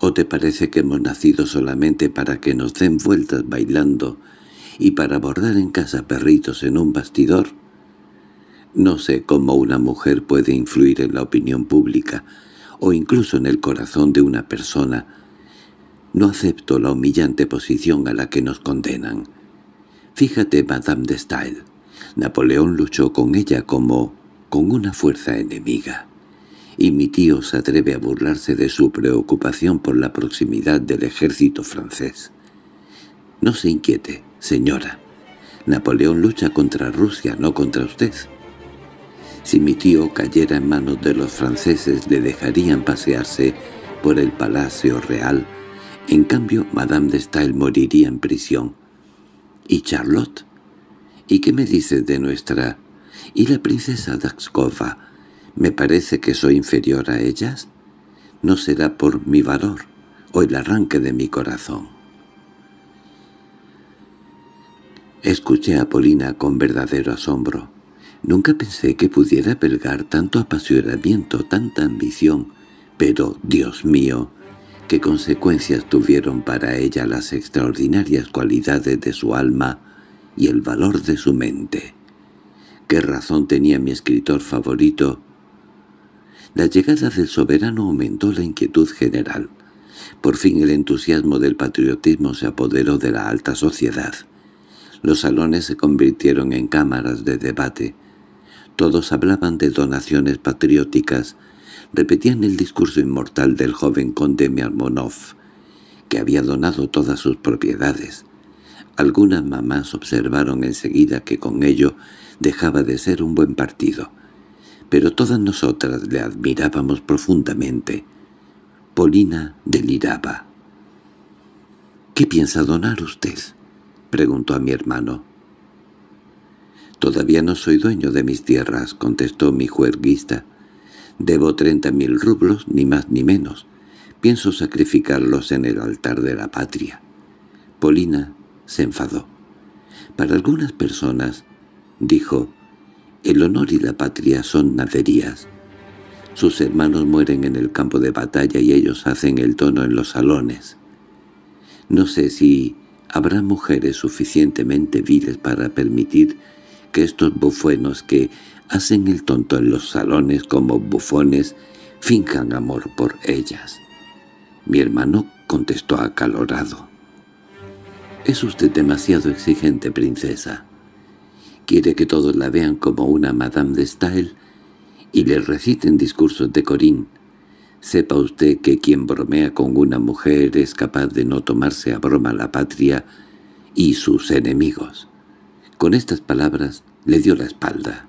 ¿O te parece que hemos nacido solamente para que nos den vueltas bailando y para bordar en casa perritos en un bastidor? No sé cómo una mujer puede influir en la opinión pública o incluso en el corazón de una persona. No acepto la humillante posición a la que nos condenan. Fíjate, Madame de Stael, Napoleón luchó con ella como con una fuerza enemiga, y mi tío se atreve a burlarse de su preocupación por la proximidad del ejército francés. No se inquiete, señora. Napoleón lucha contra Rusia, no contra usted. Si mi tío cayera en manos de los franceses le dejarían pasearse por el Palacio Real. En cambio, Madame de Stael moriría en prisión. ¿Y Charlotte? ¿Y qué me dices de nuestra... y la princesa Daxkova? ¿Me parece que soy inferior a ellas? No será por mi valor o el arranque de mi corazón. Escuché a Polina con verdadero asombro. Nunca pensé que pudiera pelgar tanto apasionamiento, tanta ambición, pero, Dios mío, qué consecuencias tuvieron para ella las extraordinarias cualidades de su alma y el valor de su mente. ¿Qué razón tenía mi escritor favorito? La llegada del soberano aumentó la inquietud general. Por fin el entusiasmo del patriotismo se apoderó de la alta sociedad. Los salones se convirtieron en cámaras de debate. Todos hablaban de donaciones patrióticas, repetían el discurso inmortal del joven conde Miarmonov, que había donado todas sus propiedades, algunas mamás observaron enseguida que con ello dejaba de ser un buen partido, pero todas nosotras le admirábamos profundamente. Polina deliraba. —¿Qué piensa donar usted? —preguntó a mi hermano. —Todavía no soy dueño de mis tierras —contestó mi juerguista. —Debo treinta mil rublos, ni más ni menos. Pienso sacrificarlos en el altar de la patria. Polina se enfadó. Para algunas personas, dijo, el honor y la patria son naderías. Sus hermanos mueren en el campo de batalla y ellos hacen el tono en los salones. No sé si habrá mujeres suficientemente viles para permitir que estos bufuenos que hacen el tonto en los salones como bufones finjan amor por ellas. Mi hermano contestó acalorado. Es usted demasiado exigente, princesa. Quiere que todos la vean como una Madame de Stael y le reciten discursos de Corín. Sepa usted que quien bromea con una mujer es capaz de no tomarse a broma la patria y sus enemigos. Con estas palabras le dio la espalda.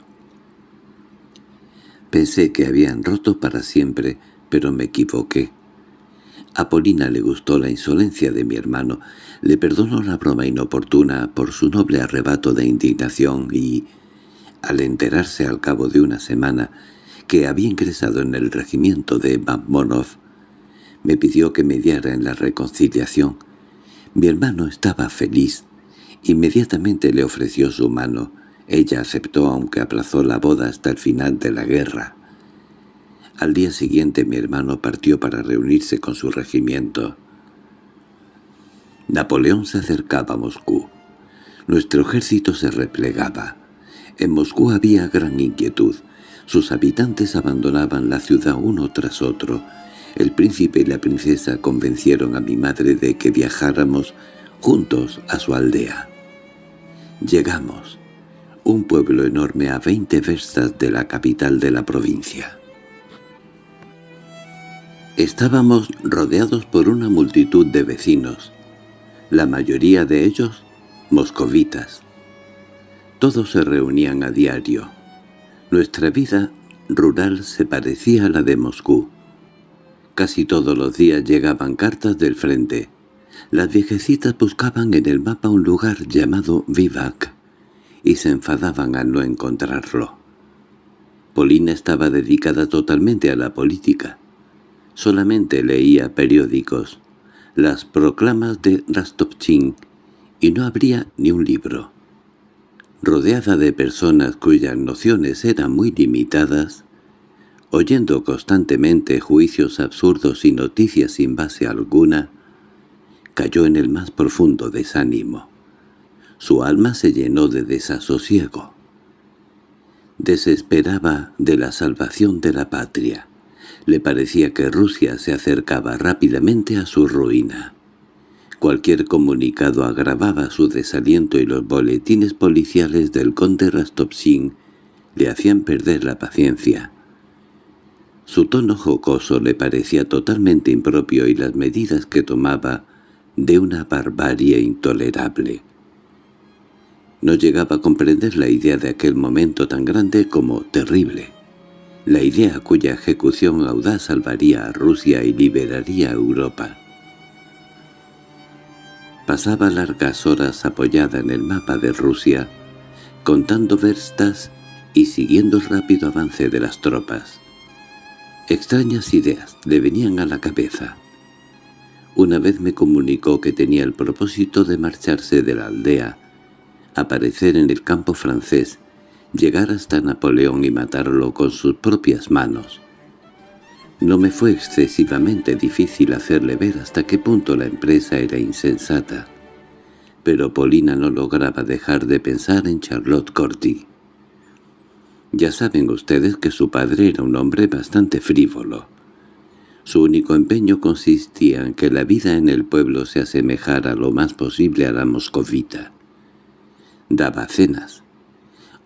Pensé que habían roto para siempre, pero me equivoqué. A Polina le gustó la insolencia de mi hermano, le perdonó la broma inoportuna por su noble arrebato de indignación y, al enterarse al cabo de una semana que había ingresado en el regimiento de Mammonov, me pidió que mediara en la reconciliación. Mi hermano estaba feliz. Inmediatamente le ofreció su mano. Ella aceptó aunque aplazó la boda hasta el final de la guerra. Al día siguiente mi hermano partió para reunirse con su regimiento. Napoleón se acercaba a Moscú. Nuestro ejército se replegaba. En Moscú había gran inquietud. Sus habitantes abandonaban la ciudad uno tras otro. El príncipe y la princesa convencieron a mi madre de que viajáramos juntos a su aldea. Llegamos, un pueblo enorme a veinte verstas de la capital de la provincia. Estábamos rodeados por una multitud de vecinos, la mayoría de ellos moscovitas. Todos se reunían a diario. Nuestra vida rural se parecía a la de Moscú. Casi todos los días llegaban cartas del frente. Las viejecitas buscaban en el mapa un lugar llamado Vivac y se enfadaban al no encontrarlo. Polina estaba dedicada totalmente a la política solamente leía periódicos, las proclamas de Rastopchin, y no habría ni un libro. Rodeada de personas cuyas nociones eran muy limitadas, oyendo constantemente juicios absurdos y noticias sin base alguna, cayó en el más profundo desánimo. Su alma se llenó de desasosiego. Desesperaba de la salvación de la patria le parecía que Rusia se acercaba rápidamente a su ruina. Cualquier comunicado agravaba su desaliento y los boletines policiales del conde Rastopsin le hacían perder la paciencia. Su tono jocoso le parecía totalmente impropio y las medidas que tomaba de una barbarie intolerable. No llegaba a comprender la idea de aquel momento tan grande como terrible la idea cuya ejecución audaz salvaría a Rusia y liberaría a Europa. Pasaba largas horas apoyada en el mapa de Rusia, contando verstas y siguiendo el rápido avance de las tropas. Extrañas ideas le venían a la cabeza. Una vez me comunicó que tenía el propósito de marcharse de la aldea, aparecer en el campo francés llegar hasta Napoleón y matarlo con sus propias manos. No me fue excesivamente difícil hacerle ver hasta qué punto la empresa era insensata, pero Polina no lograba dejar de pensar en Charlotte Corti. Ya saben ustedes que su padre era un hombre bastante frívolo. Su único empeño consistía en que la vida en el pueblo se asemejara lo más posible a la moscovita. Daba cenas,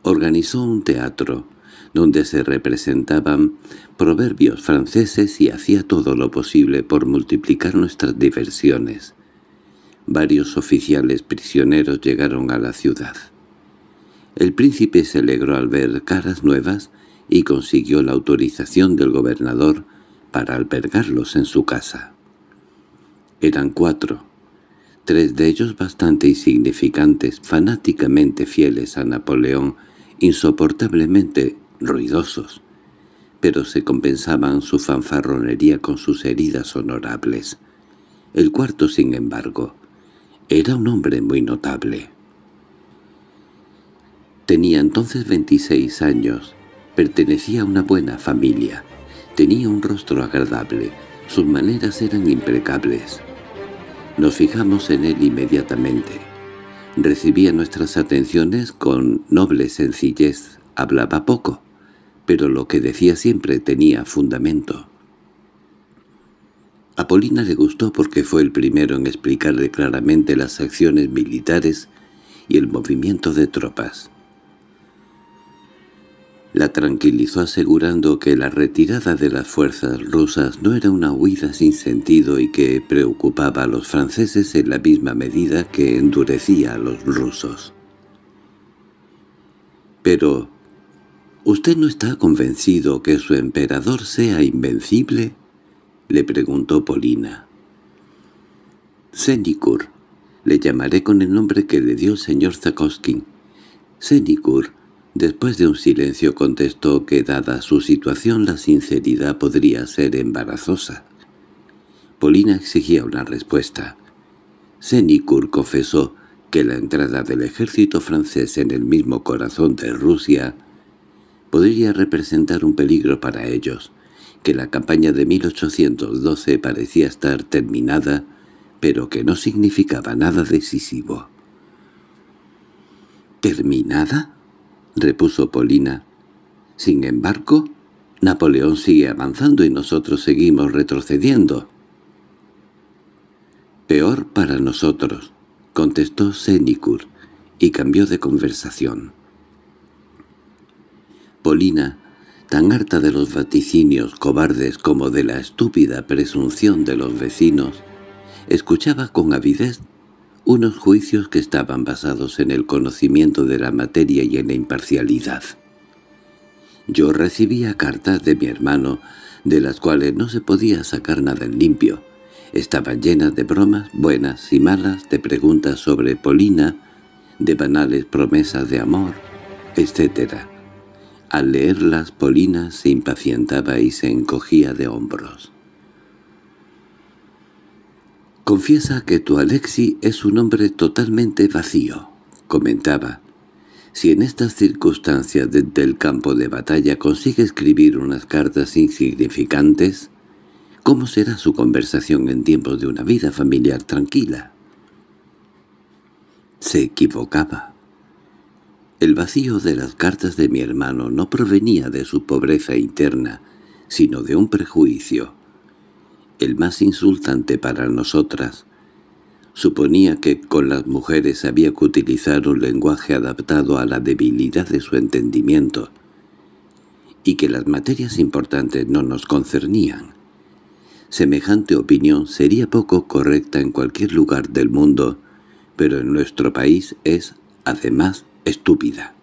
organizó un teatro donde se representaban proverbios franceses y hacía todo lo posible por multiplicar nuestras diversiones. Varios oficiales prisioneros llegaron a la ciudad. El príncipe se alegró al ver caras nuevas y consiguió la autorización del gobernador para albergarlos en su casa. Eran cuatro, tres de ellos bastante insignificantes, fanáticamente fieles a Napoleón, insoportablemente ruidosos, pero se compensaban su fanfarronería con sus heridas honorables. El cuarto, sin embargo, era un hombre muy notable. Tenía entonces 26 años, pertenecía a una buena familia, tenía un rostro agradable, sus maneras eran impecables. Nos fijamos en él inmediatamente. Recibía nuestras atenciones con noble sencillez, hablaba poco, pero lo que decía siempre tenía fundamento. Apolina le gustó porque fue el primero en explicarle claramente las acciones militares y el movimiento de tropas. La tranquilizó asegurando que la retirada de las fuerzas rusas no era una huida sin sentido y que preocupaba a los franceses en la misma medida que endurecía a los rusos. Pero, ¿usted no está convencido que su emperador sea invencible? le preguntó Polina. Senicur, le llamaré con el nombre que le dio el señor Zakoskin. Senicur, Después de un silencio contestó que dada su situación la sinceridad podría ser embarazosa. Polina exigía una respuesta. senicur confesó que la entrada del ejército francés en el mismo corazón de Rusia podría representar un peligro para ellos, que la campaña de 1812 parecía estar terminada, pero que no significaba nada decisivo. ¿Terminada? repuso Polina. Sin embargo, Napoleón sigue avanzando y nosotros seguimos retrocediendo. Peor para nosotros, contestó Senicur, y cambió de conversación. Polina, tan harta de los vaticinios cobardes como de la estúpida presunción de los vecinos, escuchaba con avidez unos juicios que estaban basados en el conocimiento de la materia y en la imparcialidad. Yo recibía cartas de mi hermano, de las cuales no se podía sacar nada en limpio. Estaban llenas de bromas buenas y malas, de preguntas sobre Polina, de banales promesas de amor, etc. Al leerlas Polina se impacientaba y se encogía de hombros. «Confiesa que tu Alexi es un hombre totalmente vacío», comentaba. «Si en estas circunstancias desde el campo de batalla consigue escribir unas cartas insignificantes, ¿cómo será su conversación en tiempos de una vida familiar tranquila?» Se equivocaba. El vacío de las cartas de mi hermano no provenía de su pobreza interna, sino de un prejuicio el más insultante para nosotras. Suponía que con las mujeres había que utilizar un lenguaje adaptado a la debilidad de su entendimiento y que las materias importantes no nos concernían. Semejante opinión sería poco correcta en cualquier lugar del mundo, pero en nuestro país es, además, estúpida.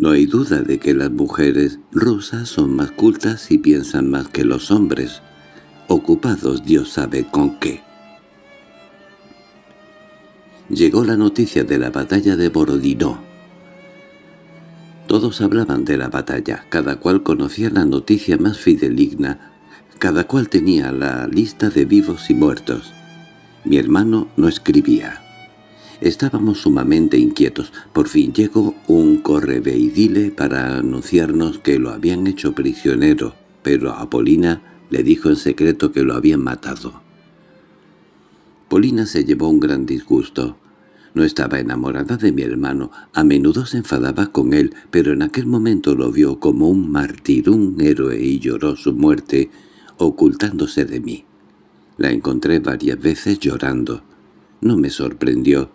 No hay duda de que las mujeres rusas son más cultas y piensan más que los hombres, ocupados Dios sabe con qué. Llegó la noticia de la batalla de Borodino. Todos hablaban de la batalla, cada cual conocía la noticia más fideligna, cada cual tenía la lista de vivos y muertos. Mi hermano no escribía. Estábamos sumamente inquietos. Por fin llegó un correveidile para anunciarnos que lo habían hecho prisionero, pero Apolina le dijo en secreto que lo habían matado. Polina se llevó un gran disgusto. No estaba enamorada de mi hermano, a menudo se enfadaba con él, pero en aquel momento lo vio como un mártir, un héroe, y lloró su muerte, ocultándose de mí. La encontré varias veces llorando. No me sorprendió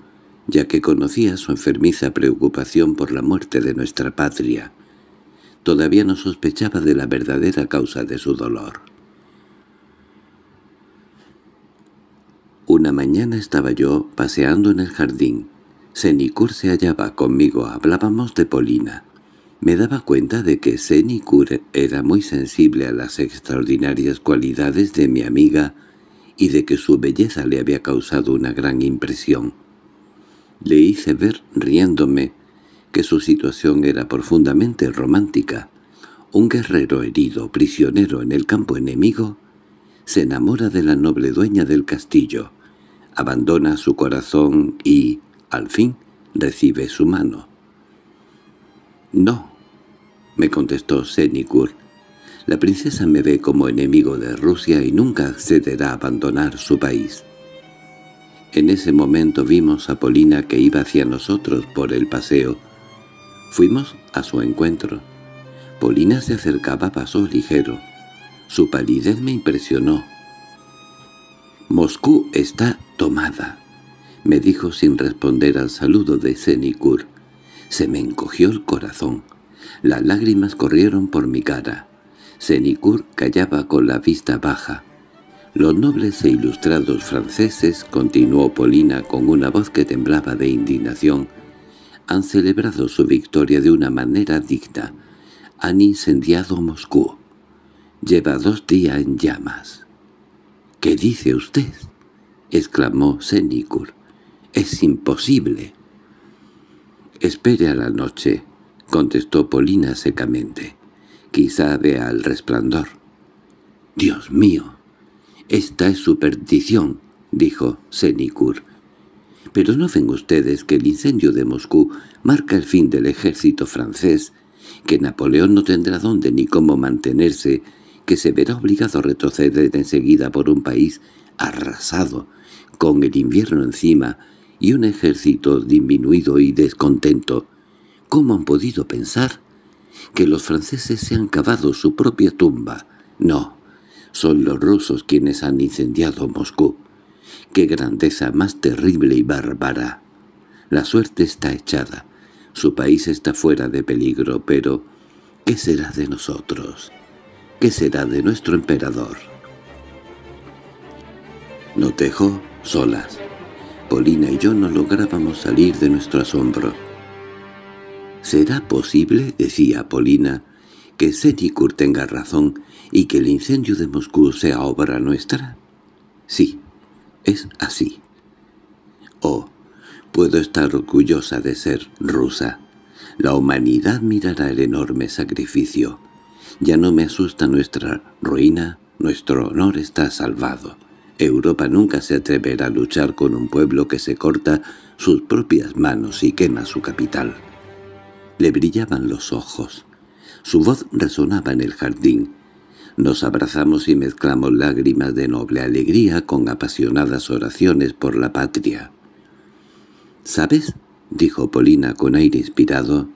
ya que conocía su enfermiza preocupación por la muerte de nuestra patria. Todavía no sospechaba de la verdadera causa de su dolor. Una mañana estaba yo paseando en el jardín. Senicur se hallaba conmigo, hablábamos de Polina. Me daba cuenta de que Senicur era muy sensible a las extraordinarias cualidades de mi amiga y de que su belleza le había causado una gran impresión. Le hice ver, riéndome, que su situación era profundamente romántica. Un guerrero herido, prisionero en el campo enemigo, se enamora de la noble dueña del castillo, abandona su corazón y, al fin, recibe su mano. «No», me contestó Sennikur, «la princesa me ve como enemigo de Rusia y nunca accederá a abandonar su país». En ese momento vimos a Polina que iba hacia nosotros por el paseo. Fuimos a su encuentro. Polina se acercaba a paso ligero. Su palidez me impresionó. «Moscú está tomada», me dijo sin responder al saludo de Senikur. Se me encogió el corazón. Las lágrimas corrieron por mi cara. Senikur callaba con la vista baja. Los nobles e ilustrados franceses, continuó Polina con una voz que temblaba de indignación, han celebrado su victoria de una manera digna. Han incendiado Moscú. Lleva dos días en llamas. —¿Qué dice usted? —exclamó Sénicur. —Es imposible. —Espere a la noche —contestó Polina secamente. —Quizá vea el resplandor. —¡Dios mío! —Esta es superstición —dijo Senicur—. Pero no ven ustedes que el incendio de Moscú marca el fin del ejército francés, que Napoleón no tendrá dónde ni cómo mantenerse, que se verá obligado a retroceder enseguida por un país arrasado, con el invierno encima y un ejército disminuido y descontento. ¿Cómo han podido pensar? Que los franceses se han cavado su propia tumba. No, son los rusos quienes han incendiado Moscú. ¡Qué grandeza más terrible y bárbara! La suerte está echada. Su país está fuera de peligro, pero ¿qué será de nosotros? ¿Qué será de nuestro emperador? Nos dejó solas. Polina y yo no lográbamos salir de nuestro asombro. «¿Será posible», decía Polina, «que Senicur tenga razón y que el incendio de Moscú sea obra nuestra? Sí, es así. Oh, puedo estar orgullosa de ser rusa. La humanidad mirará el enorme sacrificio. Ya no me asusta nuestra ruina, nuestro honor está salvado. Europa nunca se atreverá a luchar con un pueblo que se corta sus propias manos y quema su capital. Le brillaban los ojos. Su voz resonaba en el jardín, nos abrazamos y mezclamos lágrimas de noble alegría con apasionadas oraciones por la patria. —¿Sabes? —dijo Polina con aire inspirado.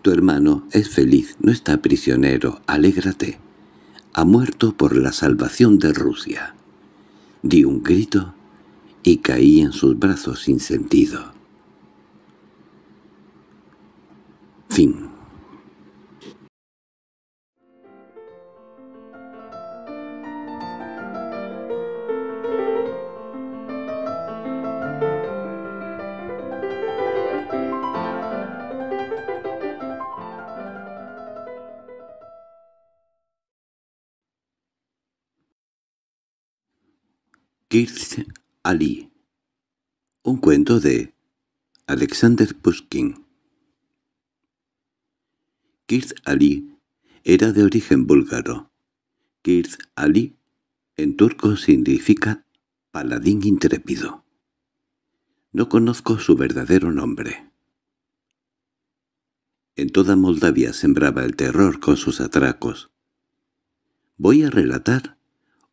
—Tu hermano es feliz, no está prisionero, alégrate. Ha muerto por la salvación de Rusia. Di un grito y caí en sus brazos sin sentido. Fin Kirch Ali Un cuento de Alexander Pushkin Kirch Ali era de origen búlgaro. Kirch Ali en turco significa paladín intrépido. No conozco su verdadero nombre. En toda Moldavia sembraba el terror con sus atracos. Voy a relatar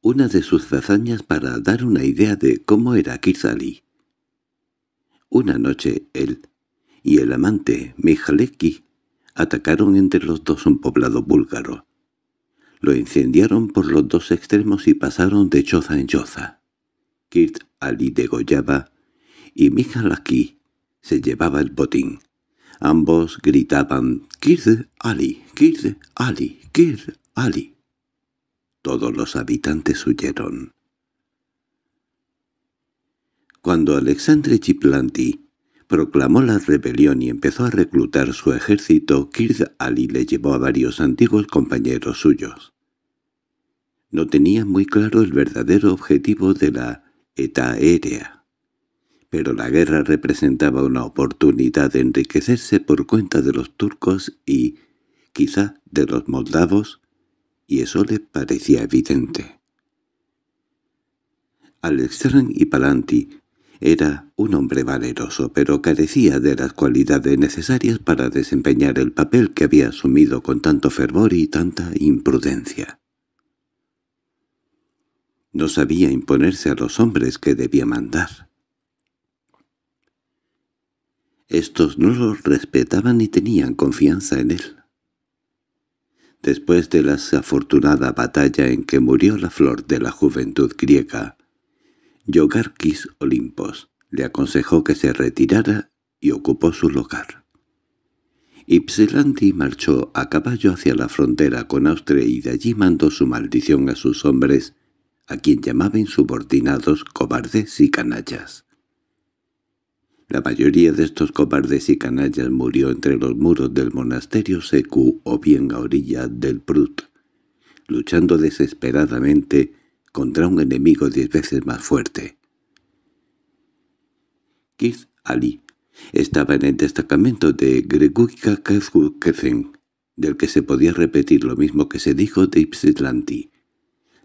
una de sus hazañas para dar una idea de cómo era Kirzali. Una noche él y el amante Mijaleki atacaron entre los dos un poblado búlgaro. Lo incendiaron por los dos extremos y pasaron de choza en choza. Kirt Ali degollaba y Mijalaki se llevaba el botín. Ambos gritaban Kirt Ali, Kirt Ali, Ali». Todos los habitantes huyeron. Cuando Alexandre Chiplanti proclamó la rebelión y empezó a reclutar su ejército, Kird Ali le llevó a varios antiguos compañeros suyos. No tenía muy claro el verdadero objetivo de la ETA aérea, pero la guerra representaba una oportunidad de enriquecerse por cuenta de los turcos y, quizá, de los moldavos, y eso le parecía evidente. Alexstrand y Palanti era un hombre valeroso, pero carecía de las cualidades necesarias para desempeñar el papel que había asumido con tanto fervor y tanta imprudencia. No sabía imponerse a los hombres que debía mandar. Estos no lo respetaban ni tenían confianza en él después de la desafortunada batalla en que murió la flor de la juventud griega. Yogarquis Olimpos le aconsejó que se retirara y ocupó su lugar. Ypsilanti marchó a caballo hacia la frontera con Austria y de allí mandó su maldición a sus hombres, a quien llamaba insubordinados, cobardes y canallas. La mayoría de estos cobardes y canallas murió entre los muros del monasterio Secu o bien a orilla del Prut, luchando desesperadamente contra un enemigo diez veces más fuerte. Keith Ali estaba en el destacamento de Greguika Kezen, del que se podía repetir lo mismo que se dijo de Ipsitlanti.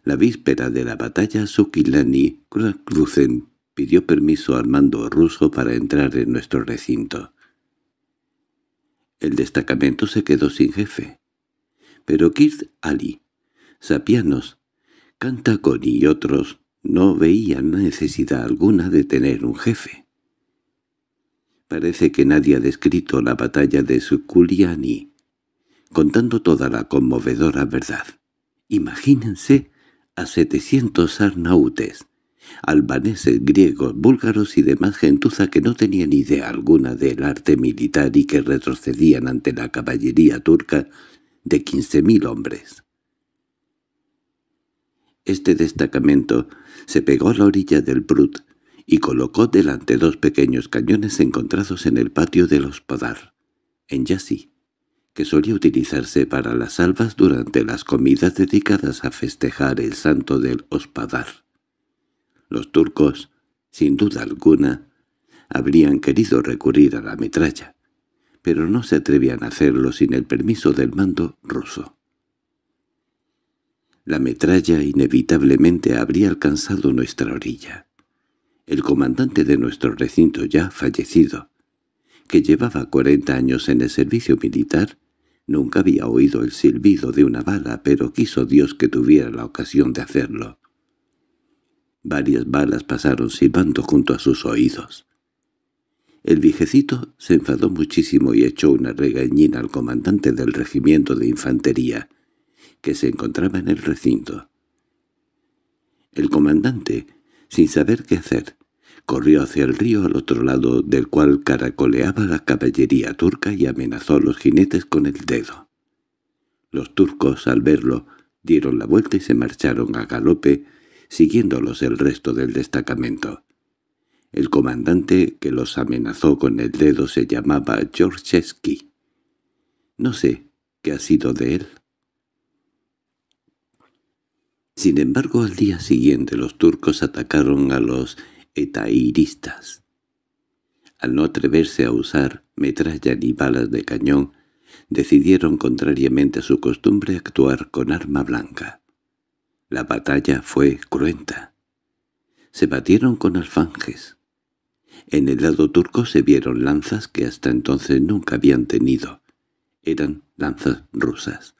La víspera de la batalla Sukilani-Kruzen pidió permiso al mando ruso para entrar en nuestro recinto. El destacamento se quedó sin jefe. Pero kit Ali, Sapianos, Cantaconi y otros no veían necesidad alguna de tener un jefe. Parece que nadie ha descrito la batalla de Sukuliani, contando toda la conmovedora verdad. Imagínense a setecientos arnautes, albaneses, griegos, búlgaros y demás gentuza que no tenían idea alguna del arte militar y que retrocedían ante la caballería turca de 15.000 hombres. Este destacamento se pegó a la orilla del Brut y colocó delante dos pequeños cañones encontrados en el patio del hospodar, en Yassi, que solía utilizarse para las albas durante las comidas dedicadas a festejar el santo del Hospadar. Los turcos, sin duda alguna, habrían querido recurrir a la metralla, pero no se atrevían a hacerlo sin el permiso del mando ruso. La metralla inevitablemente habría alcanzado nuestra orilla. El comandante de nuestro recinto ya fallecido, que llevaba cuarenta años en el servicio militar, nunca había oído el silbido de una bala, pero quiso Dios que tuviera la ocasión de hacerlo. Varias balas pasaron silbando junto a sus oídos. El viejecito se enfadó muchísimo y echó una regañina al comandante del regimiento de infantería, que se encontraba en el recinto. El comandante, sin saber qué hacer, corrió hacia el río al otro lado del cual caracoleaba la caballería turca y amenazó a los jinetes con el dedo. Los turcos, al verlo, dieron la vuelta y se marcharon a galope siguiéndolos el resto del destacamento. El comandante que los amenazó con el dedo se llamaba Georgesky. No sé qué ha sido de él. Sin embargo, al día siguiente los turcos atacaron a los etairistas. Al no atreverse a usar metralla ni balas de cañón, decidieron, contrariamente a su costumbre, actuar con arma blanca. La batalla fue cruenta. Se batieron con alfanjes. En el lado turco se vieron lanzas que hasta entonces nunca habían tenido. Eran lanzas rusas.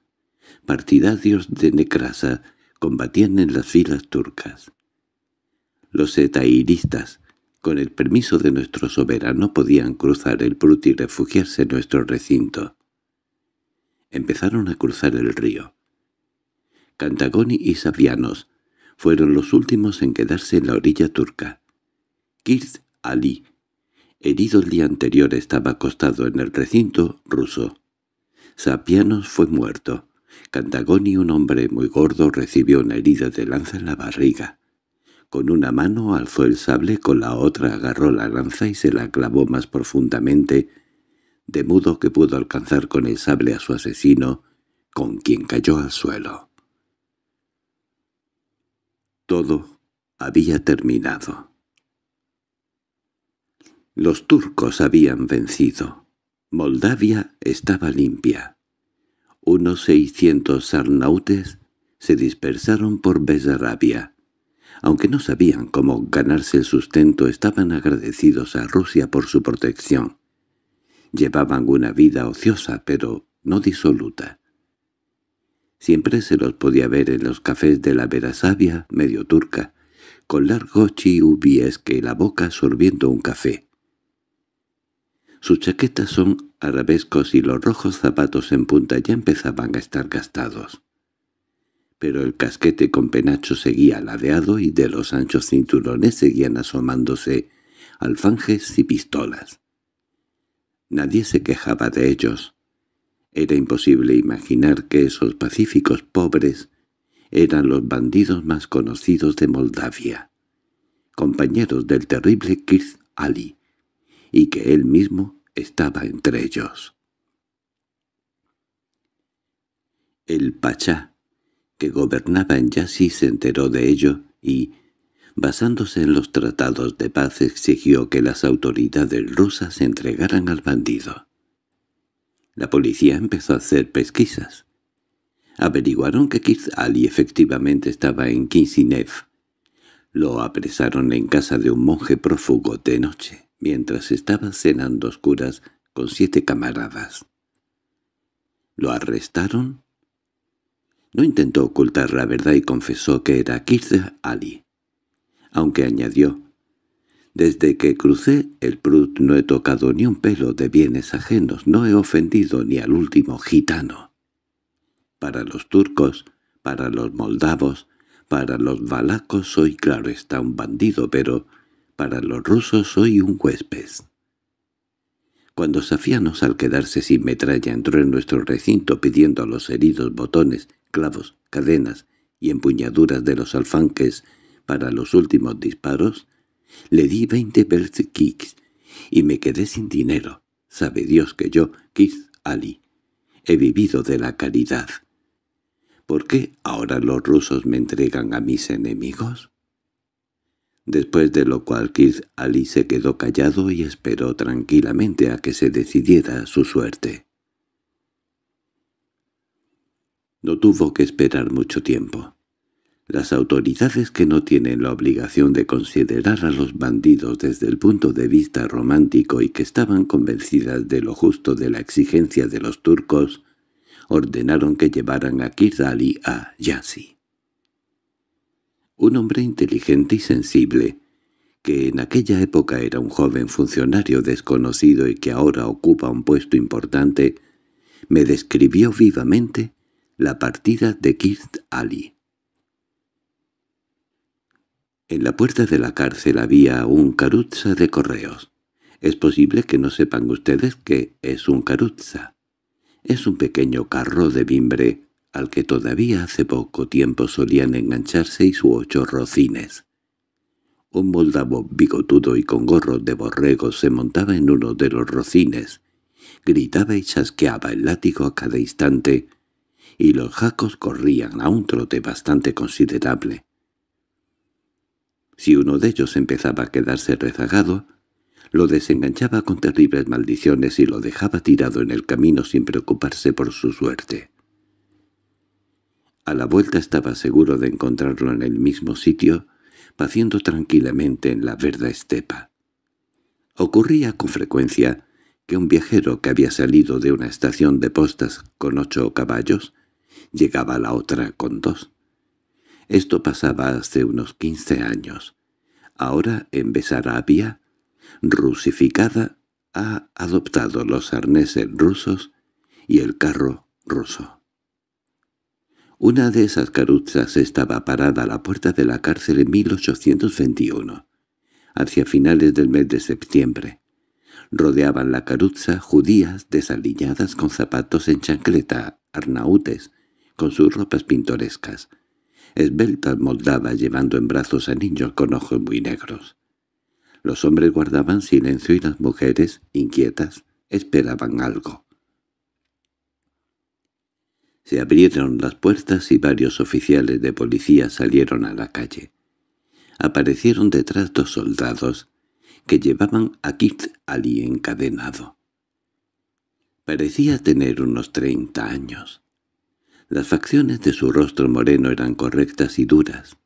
Partidarios de Necrasa combatían en las filas turcas. Los etairistas, con el permiso de nuestro soberano, podían cruzar el Prut y refugiarse en nuestro recinto. Empezaron a cruzar el río. Cantagoni y Sapianos fueron los últimos en quedarse en la orilla turca. Kirz Ali, herido el día anterior, estaba acostado en el recinto ruso. Sapianos fue muerto. Cantagoni, un hombre muy gordo, recibió una herida de lanza en la barriga. Con una mano alzó el sable, con la otra agarró la lanza y se la clavó más profundamente, de modo que pudo alcanzar con el sable a su asesino, con quien cayó al suelo. Todo había terminado. Los turcos habían vencido. Moldavia estaba limpia. Unos seiscientos sarnautes se dispersaron por Besarabia. Aunque no sabían cómo ganarse el sustento, estaban agradecidos a Rusia por su protección. Llevaban una vida ociosa, pero no disoluta. Siempre se los podía ver en los cafés de la Verasavia, medio turca, con largo chiubiesque y la boca sorbiendo un café. Sus chaquetas son arabescos y los rojos zapatos en punta ya empezaban a estar gastados. Pero el casquete con penacho seguía ladeado y de los anchos cinturones seguían asomándose alfanjes y pistolas. Nadie se quejaba de ellos, era imposible imaginar que esos pacíficos pobres eran los bandidos más conocidos de Moldavia, compañeros del terrible Kirz Ali, y que él mismo estaba entre ellos. El pachá, que gobernaba en Yassi, se enteró de ello y, basándose en los tratados de paz, exigió que las autoridades rusas se entregaran al bandido. La policía empezó a hacer pesquisas. Averiguaron que Keith Ali efectivamente estaba en Kinsinev. Lo apresaron en casa de un monje prófugo de noche, mientras estaba cenando oscuras con siete camaradas. ¿Lo arrestaron? No intentó ocultar la verdad y confesó que era Keith Ali. Aunque añadió desde que crucé el Prut no he tocado ni un pelo de bienes ajenos, no he ofendido ni al último gitano. Para los turcos, para los moldavos, para los valacos soy claro está un bandido, pero para los rusos soy un huésped. Cuando Safianos al quedarse sin metralla entró en nuestro recinto pidiendo a los heridos botones, clavos, cadenas y empuñaduras de los alfanques para los últimos disparos, le di veinte kicks y me quedé sin dinero. Sabe Dios que yo, Kiz Ali, he vivido de la caridad. ¿Por qué ahora los rusos me entregan a mis enemigos? Después de lo cual Kiz Ali se quedó callado y esperó tranquilamente a que se decidiera su suerte. No tuvo que esperar mucho tiempo. Las autoridades que no tienen la obligación de considerar a los bandidos desde el punto de vista romántico y que estaban convencidas de lo justo de la exigencia de los turcos, ordenaron que llevaran a Ali a Yassi. Un hombre inteligente y sensible, que en aquella época era un joven funcionario desconocido y que ahora ocupa un puesto importante, me describió vivamente la partida de Kirt Ali. En la puerta de la cárcel había un caruza de correos. Es posible que no sepan ustedes qué es un caruza. Es un pequeño carro de bimbre al que todavía hace poco tiempo solían enganchar seis u ocho rocines. Un moldavo bigotudo y con gorro de borrego se montaba en uno de los rocines, gritaba y chasqueaba el látigo a cada instante, y los jacos corrían a un trote bastante considerable. Si uno de ellos empezaba a quedarse rezagado, lo desenganchaba con terribles maldiciones y lo dejaba tirado en el camino sin preocuparse por su suerte. A la vuelta estaba seguro de encontrarlo en el mismo sitio, paciendo tranquilamente en la verda estepa. Ocurría con frecuencia que un viajero que había salido de una estación de postas con ocho caballos llegaba a la otra con dos. Esto pasaba hace unos quince años. Ahora, en Besarabia, rusificada, ha adoptado los arneses rusos y el carro ruso. Una de esas caruzas estaba parada a la puerta de la cárcel en 1821, hacia finales del mes de septiembre. Rodeaban la caruza judías desaliñadas con zapatos en chancleta, arnautes, con sus ropas pintorescas, esbelta, moldadas llevando en brazos a niños con ojos muy negros. Los hombres guardaban silencio y las mujeres, inquietas, esperaban algo. Se abrieron las puertas y varios oficiales de policía salieron a la calle. Aparecieron detrás dos soldados que llevaban a Kit Ali encadenado. Parecía tener unos treinta años. Las facciones de su rostro moreno eran correctas y duras.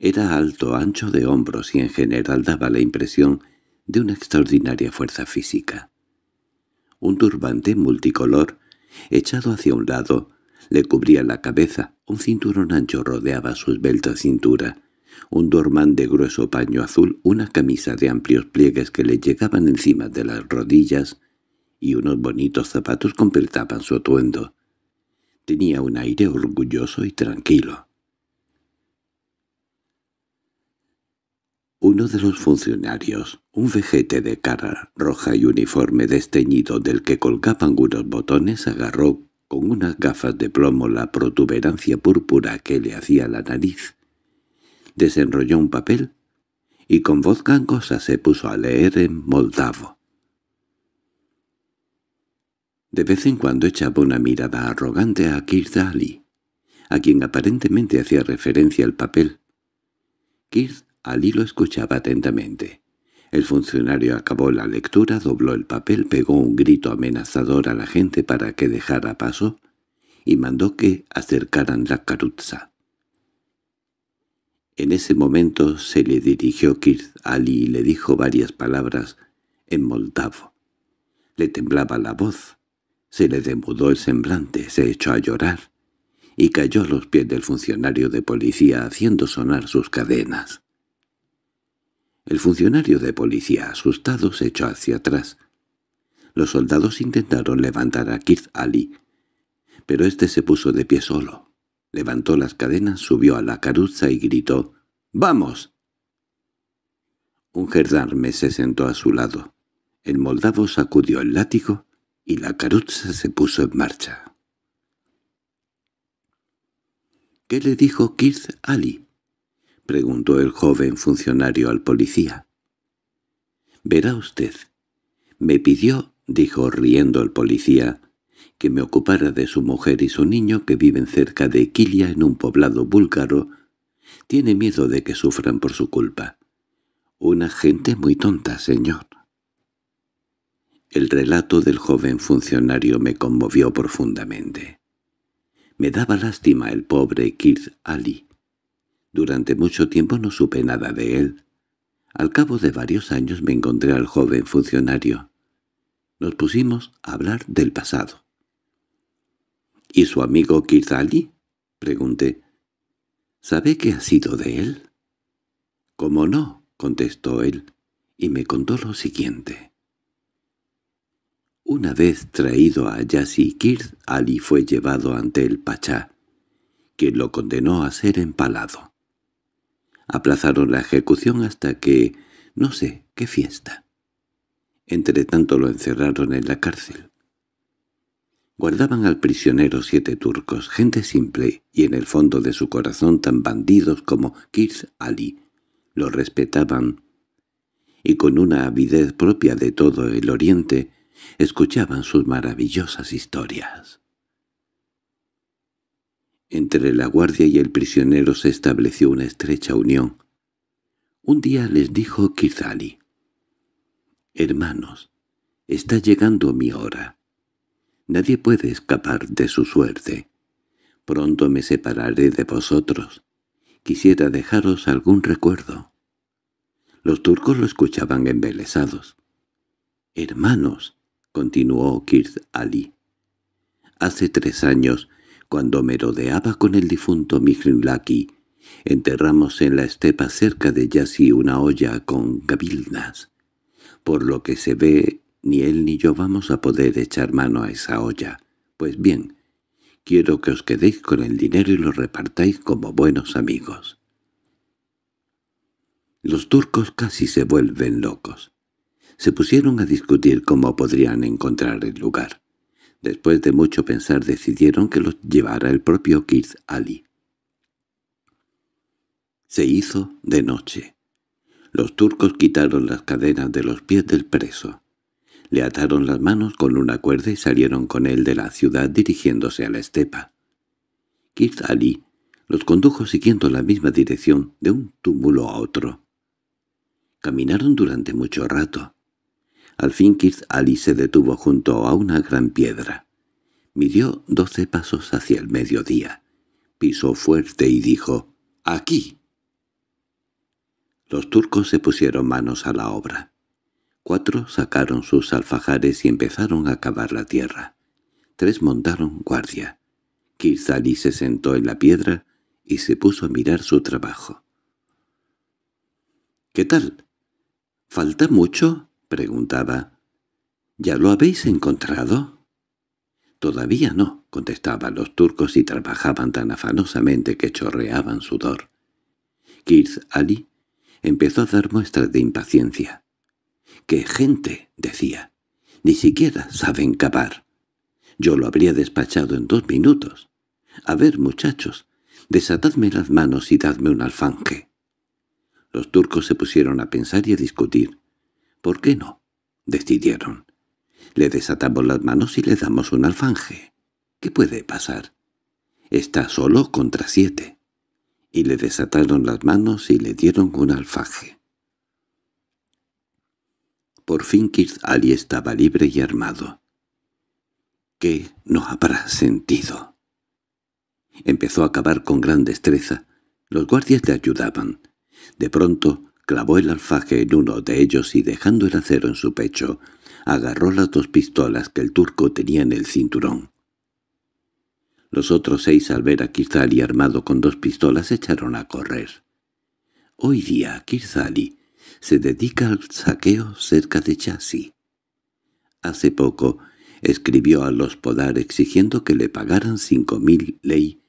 Era alto, ancho de hombros y en general daba la impresión de una extraordinaria fuerza física. Un turbante multicolor, echado hacia un lado, le cubría la cabeza, un cinturón ancho rodeaba su esbelta cintura, un dormán de grueso paño azul, una camisa de amplios pliegues que le llegaban encima de las rodillas y unos bonitos zapatos completaban su atuendo. Tenía un aire orgulloso y tranquilo. Uno de los funcionarios, un vejete de cara roja y uniforme desteñido del que colgaban unos botones, agarró con unas gafas de plomo la protuberancia púrpura que le hacía la nariz. Desenrolló un papel y con voz gangosa se puso a leer en moldavo. De vez en cuando echaba una mirada arrogante a Ali, a quien aparentemente hacía referencia el papel. Kirz Ali lo escuchaba atentamente. El funcionario acabó la lectura, dobló el papel, pegó un grito amenazador a la gente para que dejara paso y mandó que acercaran la caruza. En ese momento se le dirigió Kird Ali y le dijo varias palabras en moldavo. Le temblaba la voz. Se le demudó el semblante, se echó a llorar y cayó a los pies del funcionario de policía haciendo sonar sus cadenas. El funcionario de policía asustado se echó hacia atrás. Los soldados intentaron levantar a Keith Ali, pero éste se puso de pie solo. Levantó las cadenas, subió a la caruza y gritó «¡Vamos!». Un gendarme se sentó a su lado. El moldavo sacudió el látigo y la caruza se puso en marcha. —¿Qué le dijo Keith Ali? —preguntó el joven funcionario al policía. —Verá usted. Me pidió, dijo riendo el policía, que me ocupara de su mujer y su niño que viven cerca de Kilia en un poblado búlgaro. Tiene miedo de que sufran por su culpa. Una gente muy tonta, señor. El relato del joven funcionario me conmovió profundamente. Me daba lástima el pobre Kirz Ali. Durante mucho tiempo no supe nada de él. Al cabo de varios años me encontré al joven funcionario. Nos pusimos a hablar del pasado. —¿Y su amigo Kirz Ali? —pregunté. —¿Sabe qué ha sido de él? —¿Cómo no? —contestó él, y me contó lo siguiente. Una vez traído a Yasi, Kirz Ali fue llevado ante el Pachá, quien lo condenó a ser empalado. Aplazaron la ejecución hasta que, no sé, qué fiesta. Entretanto lo encerraron en la cárcel. Guardaban al prisionero siete turcos, gente simple, y en el fondo de su corazón tan bandidos como Kirz Ali. Lo respetaban, y con una avidez propia de todo el oriente, escuchaban sus maravillosas historias. Entre la guardia y el prisionero se estableció una estrecha unión. Un día les dijo Kirzali, «Hermanos, está llegando mi hora. Nadie puede escapar de su suerte. Pronto me separaré de vosotros. Quisiera dejaros algún recuerdo». Los turcos lo escuchaban embelesados. «Hermanos», continuó Kirz Ali. Hace tres años, cuando merodeaba con el difunto Mihrinlaki, enterramos en la estepa cerca de Yasi una olla con gavilnas. Por lo que se ve, ni él ni yo vamos a poder echar mano a esa olla. Pues bien, quiero que os quedéis con el dinero y lo repartáis como buenos amigos. Los turcos casi se vuelven locos. Se pusieron a discutir cómo podrían encontrar el lugar. Después de mucho pensar decidieron que los llevara el propio Kirz Ali. Se hizo de noche. Los turcos quitaron las cadenas de los pies del preso. Le ataron las manos con una cuerda y salieron con él de la ciudad dirigiéndose a la estepa. Kirz Ali los condujo siguiendo la misma dirección de un túmulo a otro. Caminaron durante mucho rato. Al fin Ali se detuvo junto a una gran piedra. Midió doce pasos hacia el mediodía. Pisó fuerte y dijo, «¡Aquí!». Los turcos se pusieron manos a la obra. Cuatro sacaron sus alfajares y empezaron a cavar la tierra. Tres montaron guardia. Ali se sentó en la piedra y se puso a mirar su trabajo. —¿Qué tal? ¿Falta mucho? preguntaba. —¿Ya lo habéis encontrado? —Todavía no —contestaban los turcos y trabajaban tan afanosamente que chorreaban sudor. Kirz Ali empezó a dar muestras de impaciencia. —¡Qué gente! —decía. —Ni siquiera saben cavar. Yo lo habría despachado en dos minutos. —A ver, muchachos, desatadme las manos y dadme un alfanje. Los turcos se pusieron a pensar y a discutir. —¿Por qué no? —decidieron. —Le desatamos las manos y le damos un alfanje. ¿Qué puede pasar? Está solo contra siete. Y le desataron las manos y le dieron un alfanje. Por fin Kirk Ali estaba libre y armado. ¿Qué no habrá sentido? Empezó a cavar con gran destreza. Los guardias le ayudaban. De pronto clavó el alfaje en uno de ellos y dejando el acero en su pecho, agarró las dos pistolas que el turco tenía en el cinturón. Los otros seis al ver a Kirzali armado con dos pistolas echaron a correr. Hoy día Kirzali se dedica al saqueo cerca de chassis. Hace poco escribió a los Podar exigiendo que le pagaran cinco mil ley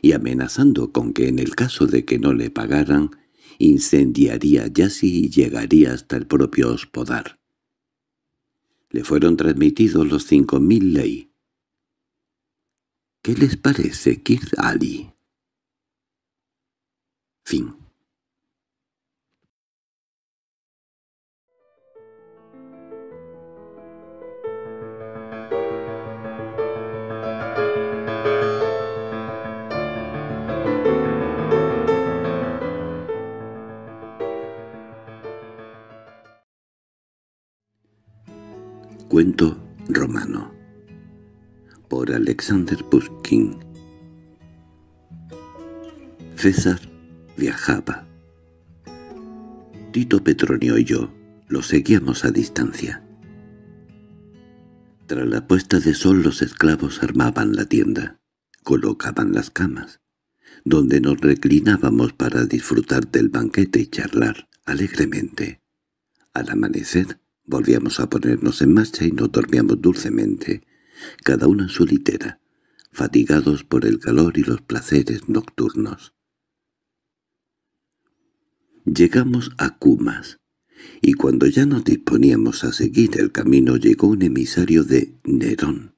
y amenazando con que en el caso de que no le pagaran incendiaría Yassi y llegaría hasta el propio hospodar. Le fueron transmitidos los cinco mil ley. ¿Qué les parece, Kir Ali? Fin. Cuento romano por Alexander Pushkin César viajaba. Tito Petronio y yo lo seguíamos a distancia. Tras la puesta de sol los esclavos armaban la tienda, colocaban las camas, donde nos reclinábamos para disfrutar del banquete y charlar alegremente. Al amanecer, Volvíamos a ponernos en marcha y nos dormíamos dulcemente, cada uno en su litera, fatigados por el calor y los placeres nocturnos. Llegamos a Cumas, y cuando ya nos disponíamos a seguir el camino llegó un emisario de Nerón.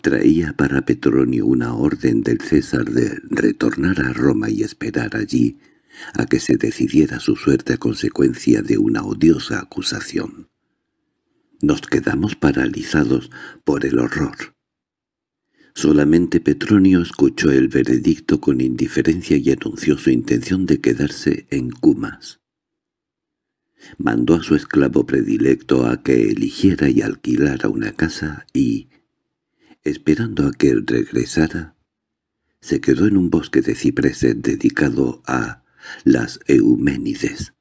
Traía para Petronio una orden del César de retornar a Roma y esperar allí a que se decidiera su suerte a consecuencia de una odiosa acusación. Nos quedamos paralizados por el horror. Solamente Petronio escuchó el veredicto con indiferencia y anunció su intención de quedarse en Cumas. Mandó a su esclavo predilecto a que eligiera y alquilara una casa y, esperando a que él regresara, se quedó en un bosque de cipreses dedicado a las Euménides.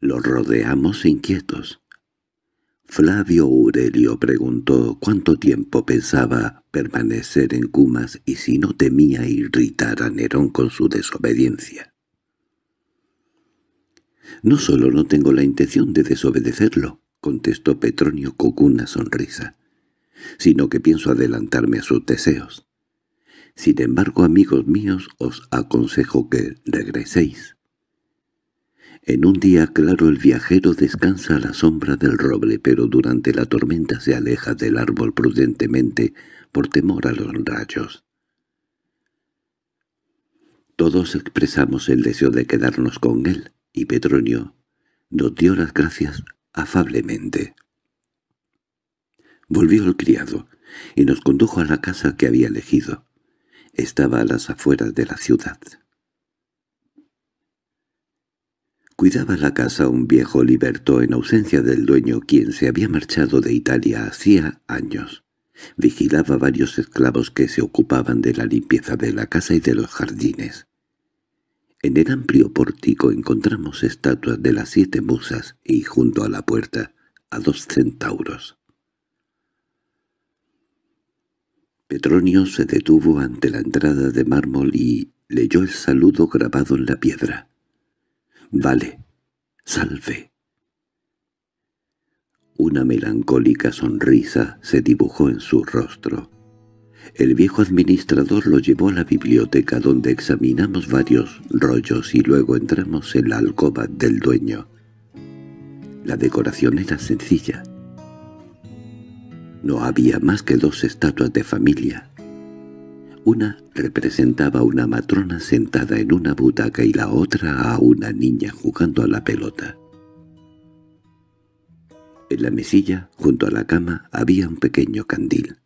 Los rodeamos inquietos. Flavio Aurelio preguntó cuánto tiempo pensaba permanecer en Cumas y si no temía irritar a Nerón con su desobediencia. «No solo no tengo la intención de desobedecerlo», contestó Petronio con una sonrisa, «sino que pienso adelantarme a sus deseos. Sin embargo, amigos míos, os aconsejo que regreséis. En un día claro el viajero descansa a la sombra del roble, pero durante la tormenta se aleja del árbol prudentemente por temor a los rayos. Todos expresamos el deseo de quedarnos con él, y Petronio nos dio las gracias afablemente. Volvió el criado, y nos condujo a la casa que había elegido estaba a las afueras de la ciudad. Cuidaba la casa un viejo liberto en ausencia del dueño quien se había marchado de Italia hacía años. Vigilaba varios esclavos que se ocupaban de la limpieza de la casa y de los jardines. En el amplio pórtico encontramos estatuas de las siete musas y junto a la puerta a dos centauros. Petronio se detuvo ante la entrada de mármol y leyó el saludo grabado en la piedra. «Vale, salve». Una melancólica sonrisa se dibujó en su rostro. El viejo administrador lo llevó a la biblioteca donde examinamos varios rollos y luego entramos en la alcoba del dueño. La decoración era sencilla, no había más que dos estatuas de familia. Una representaba a una matrona sentada en una butaca y la otra a una niña jugando a la pelota. En la mesilla, junto a la cama, había un pequeño candil.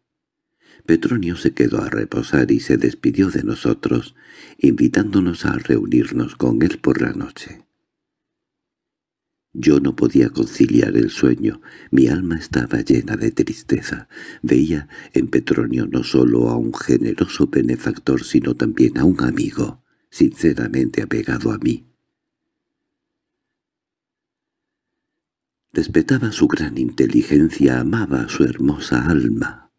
Petronio se quedó a reposar y se despidió de nosotros, invitándonos a reunirnos con él por la noche. Yo no podía conciliar el sueño, mi alma estaba llena de tristeza. Veía en Petronio no solo a un generoso benefactor, sino también a un amigo, sinceramente apegado a mí. Respetaba su gran inteligencia, amaba su hermosa alma.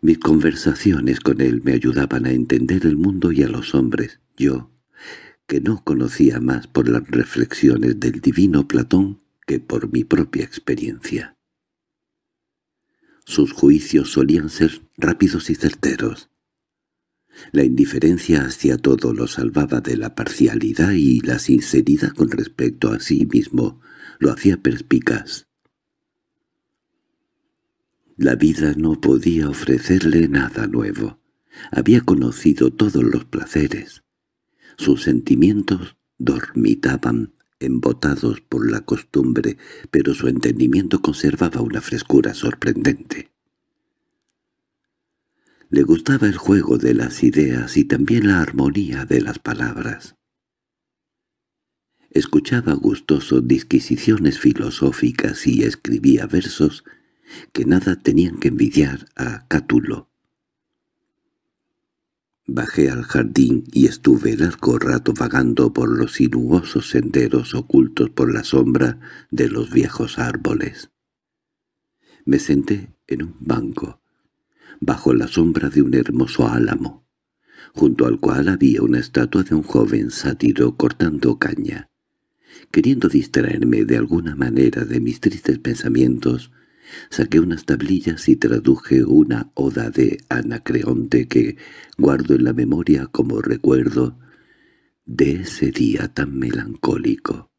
Mis conversaciones con él me ayudaban a entender el mundo y a los hombres. Yo que no conocía más por las reflexiones del divino Platón que por mi propia experiencia. Sus juicios solían ser rápidos y certeros. La indiferencia hacia todo lo salvaba de la parcialidad y la sinceridad con respecto a sí mismo lo hacía perspicaz. La vida no podía ofrecerle nada nuevo. Había conocido todos los placeres, sus sentimientos dormitaban, embotados por la costumbre, pero su entendimiento conservaba una frescura sorprendente. Le gustaba el juego de las ideas y también la armonía de las palabras. Escuchaba gustoso disquisiciones filosóficas y escribía versos que nada tenían que envidiar a Cátulo. Bajé al jardín y estuve largo rato vagando por los sinuosos senderos ocultos por la sombra de los viejos árboles. Me senté en un banco, bajo la sombra de un hermoso álamo, junto al cual había una estatua de un joven sátiro cortando caña. Queriendo distraerme de alguna manera de mis tristes pensamientos, Saqué unas tablillas y traduje una oda de Anacreonte que guardo en la memoria como recuerdo de ese día tan melancólico.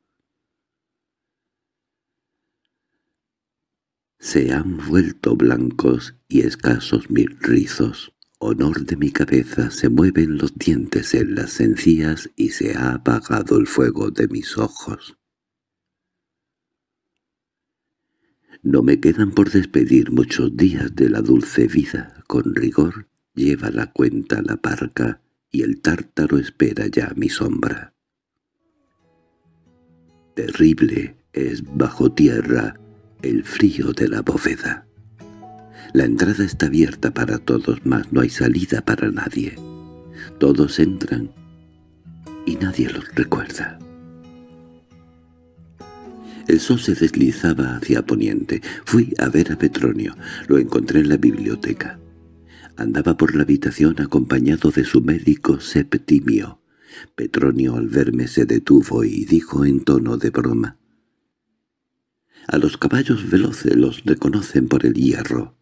Se han vuelto blancos y escasos mis rizos. Honor de mi cabeza, se mueven los dientes en las encías y se ha apagado el fuego de mis ojos. No me quedan por despedir muchos días de la dulce vida. Con rigor lleva la cuenta la parca y el tártaro espera ya mi sombra. Terrible es bajo tierra el frío de la bóveda. La entrada está abierta para todos, mas no hay salida para nadie. Todos entran y nadie los recuerda. El sol se deslizaba hacia poniente. Fui a ver a Petronio. Lo encontré en la biblioteca. Andaba por la habitación acompañado de su médico Septimio. Petronio al verme se detuvo y dijo en tono de broma. A los caballos veloces los reconocen por el hierro,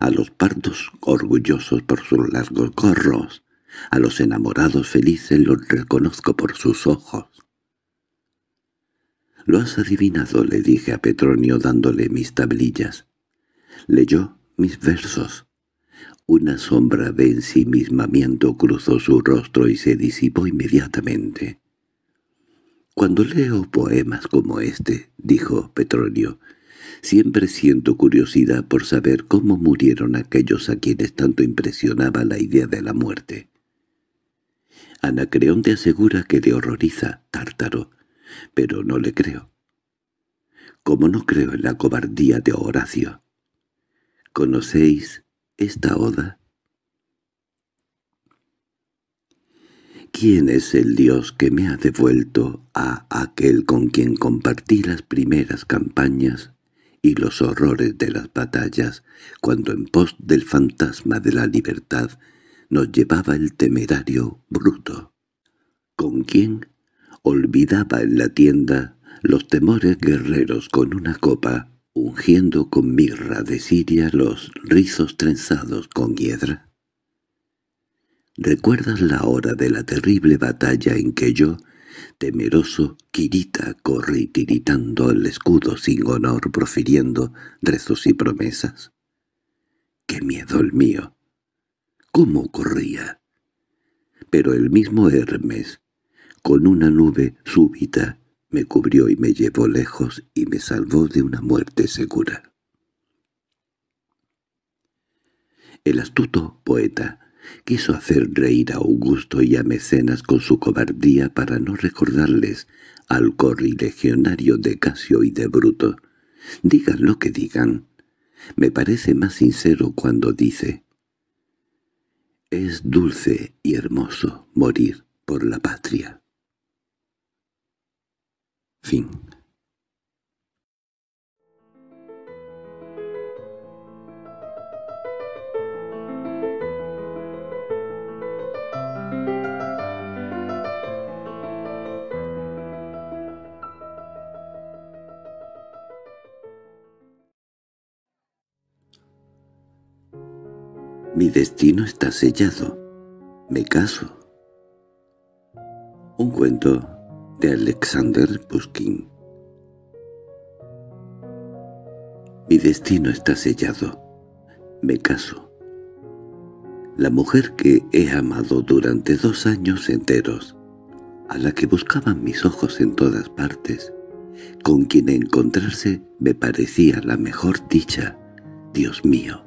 a los pardos orgullosos por sus largos gorros, a los enamorados felices los reconozco por sus ojos. —Lo has adivinado —le dije a Petronio dándole mis tablillas. Leyó mis versos. Una sombra de ensimismamiento cruzó su rostro y se disipó inmediatamente. —Cuando leo poemas como este —dijo Petronio— Siempre siento curiosidad por saber cómo murieron aquellos a quienes tanto impresionaba la idea de la muerte. Anacreonte asegura que le horroriza, Tártaro, pero no le creo. Como no creo en la cobardía de Horacio. ¿Conocéis esta oda? ¿Quién es el Dios que me ha devuelto a aquel con quien compartí las primeras campañas y los horrores de las batallas, cuando en pos del fantasma de la libertad nos llevaba el temerario bruto? ¿Con quién Olvidaba en la tienda los temores guerreros con una copa, ungiendo con mirra de Siria los rizos trenzados con hiedra. ¿Recuerdas la hora de la terrible batalla en que yo, temeroso, quirita, corrí tiritando el escudo sin honor, profiriendo rezos y promesas? ¡Qué miedo el mío! ¿Cómo corría? Pero el mismo Hermes, con una nube súbita, me cubrió y me llevó lejos y me salvó de una muerte segura. El astuto poeta quiso hacer reír a Augusto y a Mecenas con su cobardía para no recordarles al corrilegionario de Casio y de Bruto. Digan lo que digan. Me parece más sincero cuando dice «Es dulce y hermoso morir por la patria». Fin. Mi destino está sellado. Me caso. Un cuento Alexander Pushkin Mi destino está sellado. Me caso. La mujer que he amado durante dos años enteros, a la que buscaban mis ojos en todas partes, con quien encontrarse me parecía la mejor dicha. Dios mío,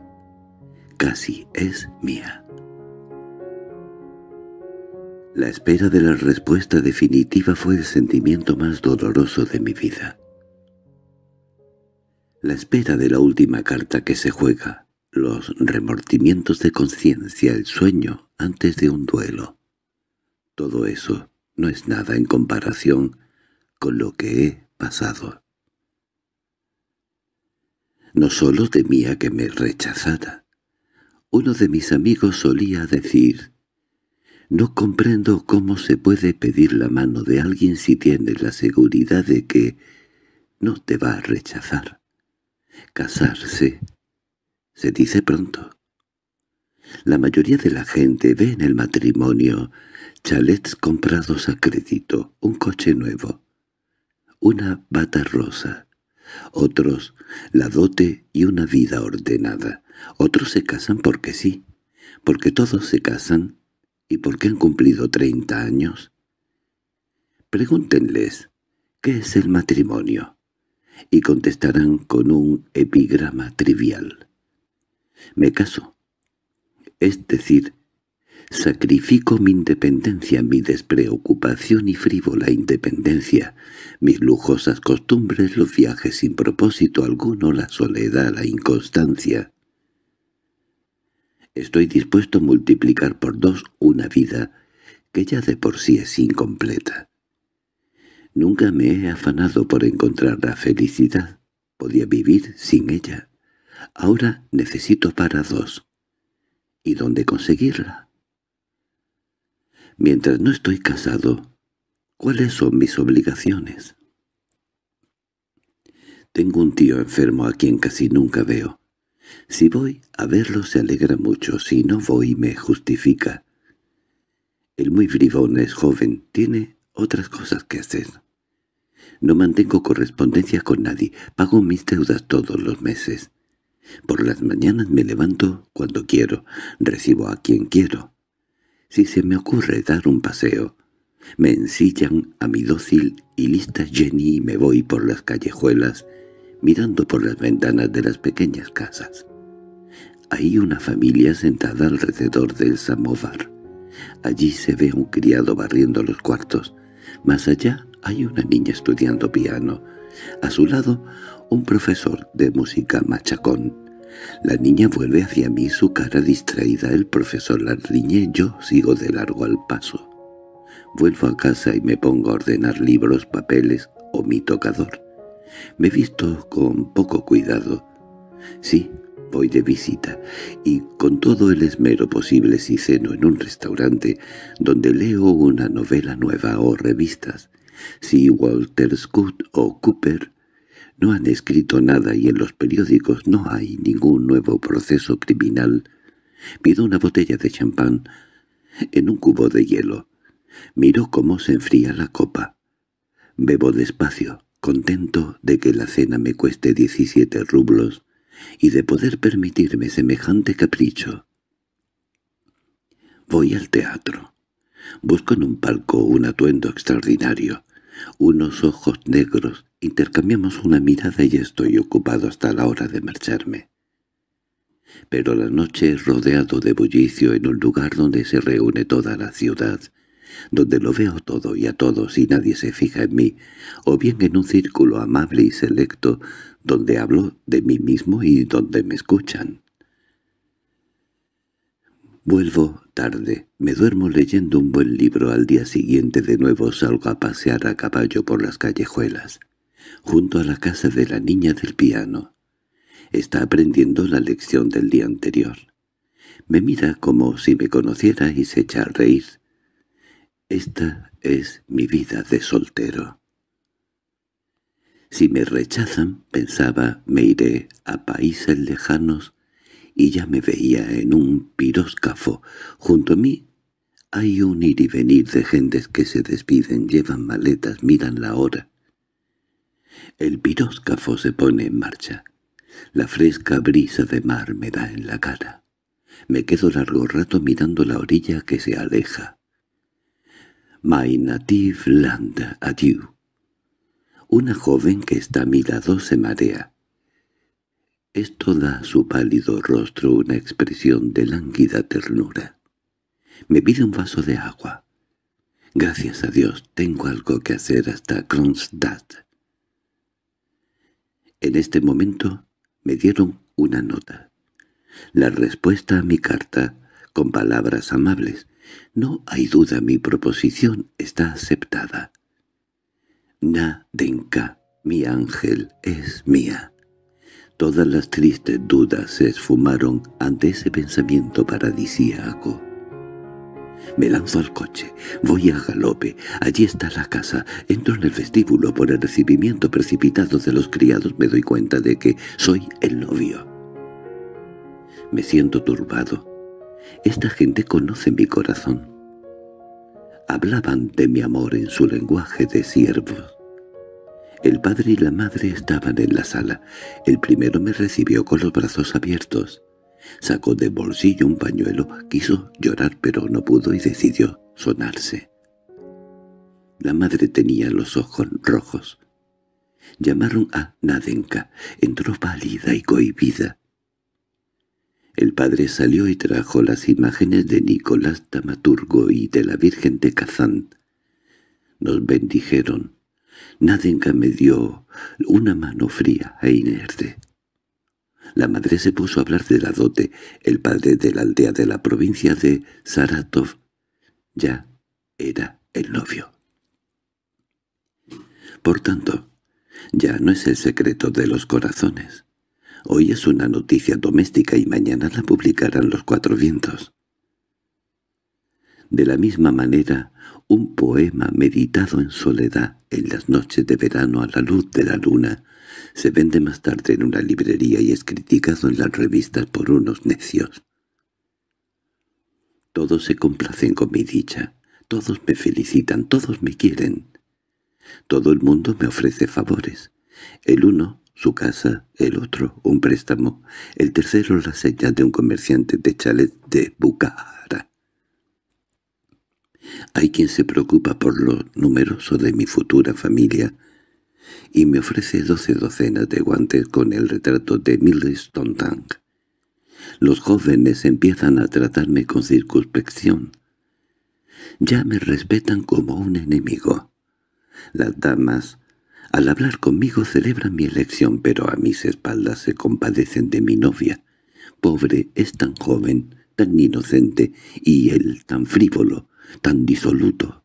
casi es mía. La espera de la respuesta definitiva fue el sentimiento más doloroso de mi vida. La espera de la última carta que se juega, los remordimientos de conciencia, el sueño antes de un duelo. Todo eso no es nada en comparación con lo que he pasado. No solo temía que me rechazara. Uno de mis amigos solía decir no comprendo cómo se puede pedir la mano de alguien si tienes la seguridad de que no te va a rechazar. Casarse se dice pronto. La mayoría de la gente ve en el matrimonio chalets comprados a crédito, un coche nuevo, una bata rosa, otros la dote y una vida ordenada, otros se casan porque sí, porque todos se casan ¿Y por qué han cumplido treinta años? Pregúntenles, ¿qué es el matrimonio? Y contestarán con un epigrama trivial. Me caso. Es decir, sacrifico mi independencia, mi despreocupación y frívola independencia, mis lujosas costumbres, los viajes sin propósito alguno, la soledad, la inconstancia, Estoy dispuesto a multiplicar por dos una vida que ya de por sí es incompleta. Nunca me he afanado por encontrar la felicidad. Podía vivir sin ella. Ahora necesito para dos. ¿Y dónde conseguirla? Mientras no estoy casado, ¿cuáles son mis obligaciones? Tengo un tío enfermo a quien casi nunca veo. Si voy a verlo se alegra mucho, si no voy me justifica. El muy bribón es joven, tiene otras cosas que hacer. No mantengo correspondencia con nadie, pago mis deudas todos los meses. Por las mañanas me levanto cuando quiero, recibo a quien quiero. Si se me ocurre dar un paseo, me ensillan a mi dócil y lista Jenny y me voy por las callejuelas mirando por las ventanas de las pequeñas casas. Hay una familia sentada alrededor del samovar. Allí se ve un criado barriendo los cuartos. Más allá hay una niña estudiando piano. A su lado, un profesor de música machacón. La niña vuelve hacia mí su cara distraída. El profesor la riñe, yo sigo de largo al paso. Vuelvo a casa y me pongo a ordenar libros, papeles o mi tocador. Me he visto con poco cuidado. Sí, voy de visita, y con todo el esmero posible si ceno en un restaurante donde leo una novela nueva o revistas. Si Walter Scott o Cooper no han escrito nada y en los periódicos no hay ningún nuevo proceso criminal, pido una botella de champán en un cubo de hielo. Miro cómo se enfría la copa. Bebo despacio contento de que la cena me cueste 17 rublos y de poder permitirme semejante capricho. Voy al teatro. Busco en un palco un atuendo extraordinario, unos ojos negros, intercambiamos una mirada y estoy ocupado hasta la hora de marcharme. Pero la noche es rodeado de bullicio en un lugar donde se reúne toda la ciudad, donde lo veo todo y a todos y nadie se fija en mí, o bien en un círculo amable y selecto donde hablo de mí mismo y donde me escuchan. Vuelvo tarde, me duermo leyendo un buen libro, al día siguiente de nuevo salgo a pasear a caballo por las callejuelas, junto a la casa de la niña del piano. Está aprendiendo la lección del día anterior. Me mira como si me conociera y se echa a reír. Esta es mi vida de soltero. Si me rechazan, pensaba, me iré a países lejanos y ya me veía en un piroscafo. Junto a mí hay un ir y venir de gentes que se despiden, llevan maletas, miran la hora. El piróscafo se pone en marcha. La fresca brisa de mar me da en la cara. Me quedo largo rato mirando la orilla que se aleja. My Native Land Adieu. Una joven que está a mi se marea. Esto da a su pálido rostro una expresión de lánguida ternura. Me pide un vaso de agua. Gracias a Dios tengo algo que hacer hasta Kronstadt. En este momento me dieron una nota. La respuesta a mi carta, con palabras amables, no hay duda, mi proposición está aceptada. Nadenka, mi ángel, es mía. Todas las tristes dudas se esfumaron ante ese pensamiento paradisíaco. Me lanzo al coche, voy a galope, allí está la casa, entro en el vestíbulo por el recibimiento precipitado de los criados me doy cuenta de que soy el novio. Me siento turbado, esta gente conoce mi corazón. Hablaban de mi amor en su lenguaje de siervos. El padre y la madre estaban en la sala. El primero me recibió con los brazos abiertos. Sacó de bolsillo un pañuelo, quiso llorar pero no pudo y decidió sonarse. La madre tenía los ojos rojos. Llamaron a Nadenka. Entró pálida y cohibida. El padre salió y trajo las imágenes de Nicolás Tamaturgo y de la Virgen de Kazán. Nos bendijeron. Nadenka me dio una mano fría e inerte. La madre se puso a hablar de la dote, el padre de la aldea de la provincia de Saratov. Ya era el novio. Por tanto, ya no es el secreto de los corazones. Hoy es una noticia doméstica y mañana la publicarán los cuatro vientos. De la misma manera, un poema meditado en soledad en las noches de verano a la luz de la luna se vende más tarde en una librería y es criticado en las revistas por unos necios. Todos se complacen con mi dicha, todos me felicitan, todos me quieren. Todo el mundo me ofrece favores. El uno su casa, el otro un préstamo, el tercero la sella de un comerciante de chalet de Bukhara. Hay quien se preocupa por lo numeroso de mi futura familia y me ofrece doce docenas de guantes con el retrato de Miles Tontang. Los jóvenes empiezan a tratarme con circunspección. Ya me respetan como un enemigo. Las damas al hablar conmigo celebran mi elección, pero a mis espaldas se compadecen de mi novia. Pobre, es tan joven, tan inocente, y él tan frívolo, tan disoluto.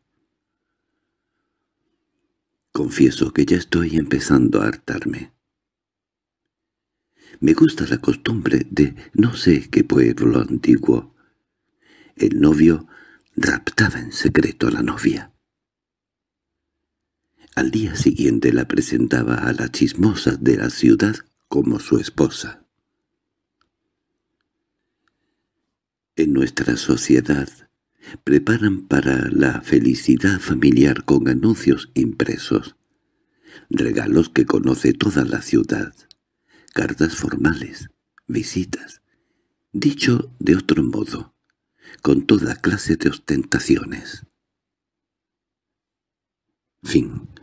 Confieso que ya estoy empezando a hartarme. Me gusta la costumbre de no sé qué pueblo antiguo. El novio raptaba en secreto a la novia. Al día siguiente la presentaba a las chismosas de la ciudad como su esposa. En nuestra sociedad preparan para la felicidad familiar con anuncios impresos, regalos que conoce toda la ciudad, cartas formales, visitas, dicho de otro modo, con toda clase de ostentaciones. Fin